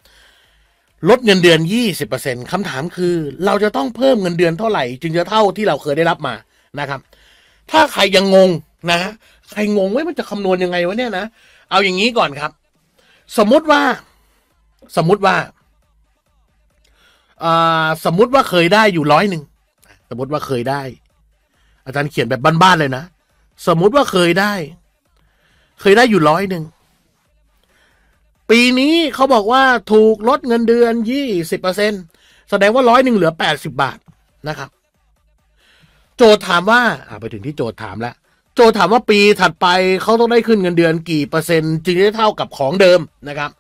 ลดเงินเดือน20%คำถามคือ เราจะต้องเพิ่มเงินเดือนเท่าไหร่ จึงจะเท่าที่เราเคยได้รับมานะครับ ถ้าใครยังงงนะ ใครงงว่ามันจะคำนวณยังไงวะเนี่ยนะเอาอย่างนี้ก่อนครับ สมมติว่าสมมติว่าสมมุติว่าเคยได้อยู่ร้อยหนึ่งสมมติว่าเคยได้ อาจารย์เขียนแบบบ้านๆเลยนะสมมุติว่าเคยได้เคยได้อยู่ร้อยหนึ่ง ปีนี้เขาบอกว่าถูกลดเงินเดือนยี่สิบเปอร์เซ็นแสดงว่าร้อยหนึ่งเหลือแปดสิบาทนะครับ โจทย์ถามว่าไปถึงที่โจทย์ถามแล้วโจถามว่าปีถัดไปเขาต้องได้ขึ้นเงินเดือนกี่เปอร์เซ็นต์จึงได้เท่ากับของเดิมนะครับ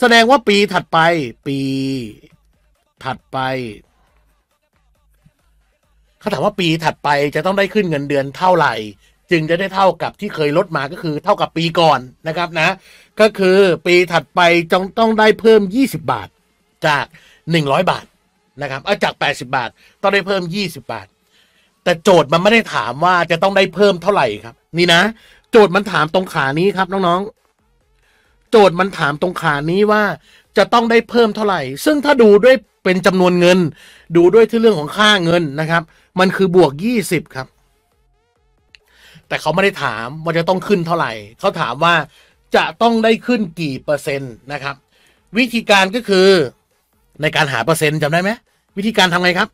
แสดงว่าปีถัดไป ปี ถัดไปเขาถามว่าปีถัดไปจะต้องได้ขึ้นเงินเดือนเท่าไหร่จึง จะได้เท่ากับที่เคยลดมาก็คือเท่ากับปีก่อนนะครับนะ ก็คือปีถัดไปจงต้องได้เพิ่ม 20 บาทจาก 100 บาทนะครับเอาจาก 80 บาทต้องได้เพิ่ม 20 บาท แต่โจทย์มันไม่ได้ถามว่าจะต้องได้เพิ่มเท่าไหร่ครับ นี่นะ โจทย์มันถามตรงขานี้ครับน้องๆ โจทย์มันถามตรงขานี้ว่าจะต้องได้เพิ่มเท่าไหร่ซึ่งถ้าดูด้วยเป็นจำนวนเงินดูด้วยที่เรื่องของค่าเงินนะครับ มันคือบวก 20 ครับแต่เขาไม่ได้ถามว่าจะต้องขึ้นเท่าไหร่เขาถามว่าจะต้องได้ขึ้นกี่เปอร์เซ็นต์นะครับ วิธีการก็คือในการหาเปอร์เซ็นต์จำได้ไหมวิธีการทำไงครับ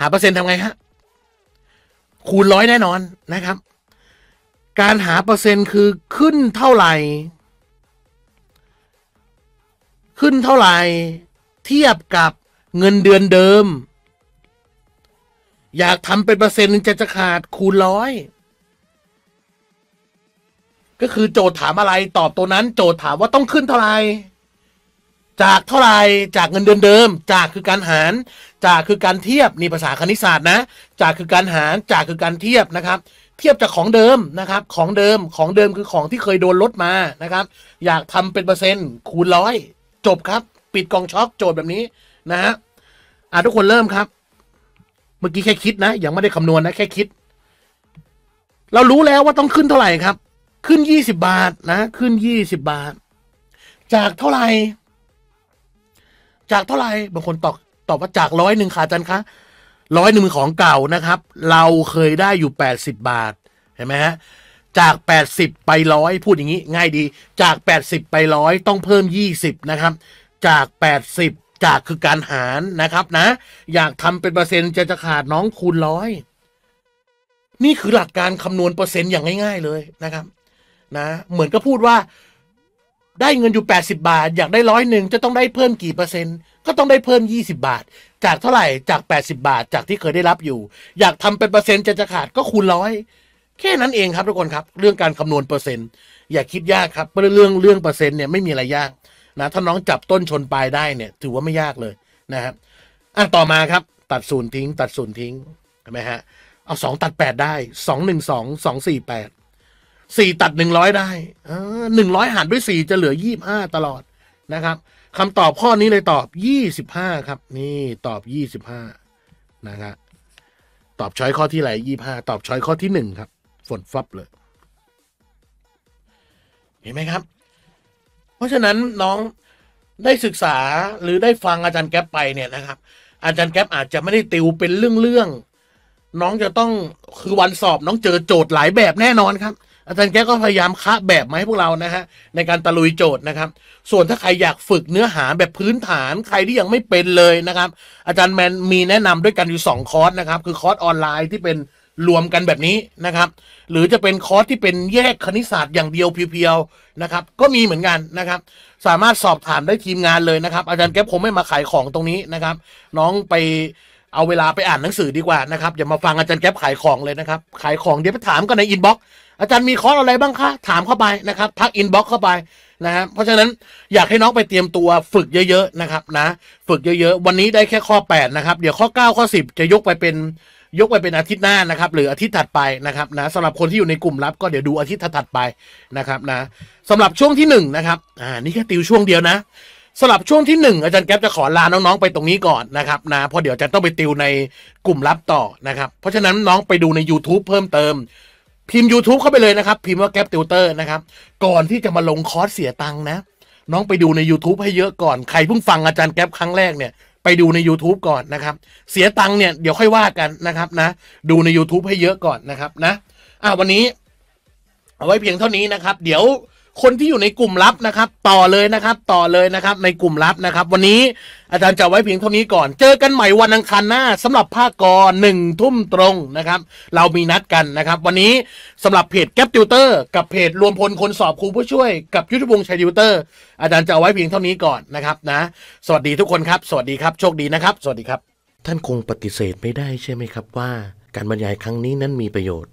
หาเปอร์เซ็นต์ทำไงฮะคูณร้อยแน่นอนนะครับ การหาเปอร์เซ็นต์คือขึ้นเท่าไหร่ขึ้นเท่าไหร่เทียบกับเงินเดือนเดิมอยากทำเป็นเปอร์เซ็นต์จะจะขาดคูณร้อยก็คือโจทย์ถามอะไร ตอบตัวนั้น โจทย์ถามว่าต้องขึ้นเท่าไหร่จากเท่าไหร่จากเงิน เดือนเดิม จากคือการหารจากคือการเทียบนี่ภาษาคณิตศาสตร์นะ จากคือการหารจากคือการเทียบนะครับ เทียบจากของเดิมนะครับ ของเดิมของเดิมคือของที่เคยโดนลดมานะครับ อยากทำเป็นเปอร์เซ็นต์คูณร้อยจบครับ ปิดกองช็อคโจทย์แบบนี้นะฮะอ่ะทุกคนเริ่มครับเมื่อกี้แค่คิดนะยังไม่ได้คำนวณนะ แค่คิด เรารู้แล้วว่าต้องขึ้นเท่าไหร่ครับ ขึ้นยี่สิบบาทนะ ขึ้นยี่สิบบาท จากเท่าไหร่จากเท่าไหร่บางคนตอบตอบว่าจากร้อยหนึ่งค่ะจันคะร้อยหนึ่งของเก่านะครับ เราเคยได้อยู่แปดสิบบาทเห็นไหมฮะจากแปดสิบไปร้อยพูดอย่างนี้ ง่ายดี จากแปดสิบไปร้อยต้องเพิ่มยี่สิบนะครับ จากแปดสิบจากคือการหารนะครับนะ อยากทำเป็นเปอร์เซ็นต์จะจะขาดน้องคูณร้อยนี่คือหลักการคำนวณเปอร์เซ็นต์อย่างง่ายๆเลยนะครับนะเหมือนก็พูดว่า ได้เงินอยู่ 80 บาทอยากได้ร้อยหนึ่งจะต้องได้เพิ่มกี่เปอร์เซ็นต์ก็ต้องได้เพิ่ม 20 บาท จากเท่าไหร่จาก 80 บาท จากที่เคยได้รับอยู่อยากทำเป็นเปอร์เซ็นต์จะจะขาดก็คูณร้อยแค่นั้นเองครับทุกคนครับเรื่องการคำนวณเปอร์เซ็นต์อย่าคิดยากครับเรื่องเรื่องเปอร์เซ็นต์เนี่ยไม่มีอะไรยากนะถ้าน้องจับต้นชนปลายได้เนี่ยถือว่าไม่ยากเลยนะครับอ่ะต่อมาครับ ตัดศูนย์ทิ้ง ตัดศูนย์ทิ้งเห็นไหมฮะเอาสองตัดแปดได้สองหนึ่งสองสองสี่แปดสี่ตัดหนึ่งร้อยได้หนึ่งร้อยหารด้วยสี่จะเหลือยี่บห้าตลอดนะครับคำตอบข้อนี้เลยตอบยี่สิบห้าครับ นี่ตอบยี่สิบห้านะครับตอบช้อยข้อที่ไหนยี่ห้าตอบช้อยข้อที่หนึ่งครับ ฝนฟับเลย เห็นไหมครับราะฉะนั้นน้องได้ศึกษาหรือได้ฟังอาจารย์แก๊ปไปเนี่ยนะครับอาจารย์แก๊ปอาจจะไม่ได้ติวเป็นเรื่องๆน้องจะต้องคือวันสอบน้องเจอโจทย์หลายแบบแน่นอนครับอาจารย์แก๊ปก็พยายามคะแบบมาให้พวกเรานะฮะในการตะลุยโจทย์นะครับส่วนถ้าใครอยากฝึกเนื้อหาแบบพื้นฐานใครที่ยังไม่เป็นเลยนะครับอาจารย์แมนมีแนะนำด้วยกันอยู่ 2 คอร์สนะครับคือคอร์สออนไลน์ที่เป็นรวมกันแบบนี้นะครับ หรือจะเป็นคอร์สที่เป็นแยกคณิตศาสตร์อย่างเดียวเพียวๆนะครับก็มีเหมือนกันนะครับ สามารถสอบถามได้ทีมงานเลยนะครับ อาจารย์แก๊ปคงไม่มาขายของตรงนี้นะครับ น้องไปเอาเวลาไปอ่านหนังสือดีกว่านะครับอย่ามาฟังอาจารย์แก๊ปขายของเลยนะครับ ขายของเดี๋ยวไปถามกันในอินบ็อกซ์อาจารย์มีคอร์สอะไรบ้างคะถามเข้าไปนะครับ ทักอินบ็อกซ์เข้าไปนะครับเพราะฉะนั้นอยากให้น้องไปเตรียมตัวฝึกเยอะ ๆนะครับนะฝึกเยอะๆวันนี้ได้แค่ข้อ8นะครับเดี๋ยวข้อ9ข้อ10จะยกไปเป็นยกไปเป็นอาทิตย์หน้านะครับหรืออาทิตย์ถัดไปนะครับนะสำหรับคนที่อยู่ในกลุ่มลับ ก็เดี๋ยวดูอาทิตย์ถัดไปนะครับนะสำหรับช่วงที่หนึ่งนะครับอ่านี่แค่ติวช่วงเดียวนะสำหรับช่วงที่หนึ่งอาจารย์แก๊ปจะขอลาน้อง ๆ ไปตรงนี้ก่อนนะครับนะเพราะเดี๋ยวจะต้องไปติวในกลุ่มลับต่อนะครับเพราะฉะนั้นน้องไปดูใน YouTube เพิ่มเติมพิมพ์ YouTube เข้าไปเลยนะครับพิมพ์ว่าแก๊ปติวเตอร์นะครับก่อนที่จะมาลงคอร์สเสียตังค์นะน้องไปดูใน YouTube ให้เยอะก่อนใครเพิ่งฟังอาจารย์แก๊ปครั้งแรกเนี่ยไปดูใน YouTube ก่อนนะครับ เสียตังค์เนี่ย เดี๋ยว ค่อยว่ากันนะครับ นะ ดูใน YouTube ให้เยอะก่อนนะครับนะ อ่าวันนี้ เอาไว้เพียงเท่านี้นะครับ เดี๋ยวคนที่อยู่ในกลุ่มลับนะครับต่อเลยนะครับต่อเลยนะครับในกลุ่มลับนะครับ วันนี้อาจารย์จะไว้เพียงเท่านี้ก่อน เจอกันใหม่วันอังคารหน้าสำหรับภาคกอหนึ่งทุ่มตรงนะครับเรามีนัดกันนะครับวันนี้สำหรับเพจแก๊ปติวเตอร์กับเพจรวมพลคนสอบครูผู้ช่วย กับยุทธวงศ์ชัยติวเตอร์ อาจารย์จะไว้เพียงเท่านี้ก่อนนะครับนะสวัสดีทุกคนครับสวัสดีครับ โชคดีนะครับสวัสดีครับ ท่านคงปฏิเสธไม่ได้ใช่ไหมครับว่า การบรรยายครั้งนี้นั้นมีประโยชน์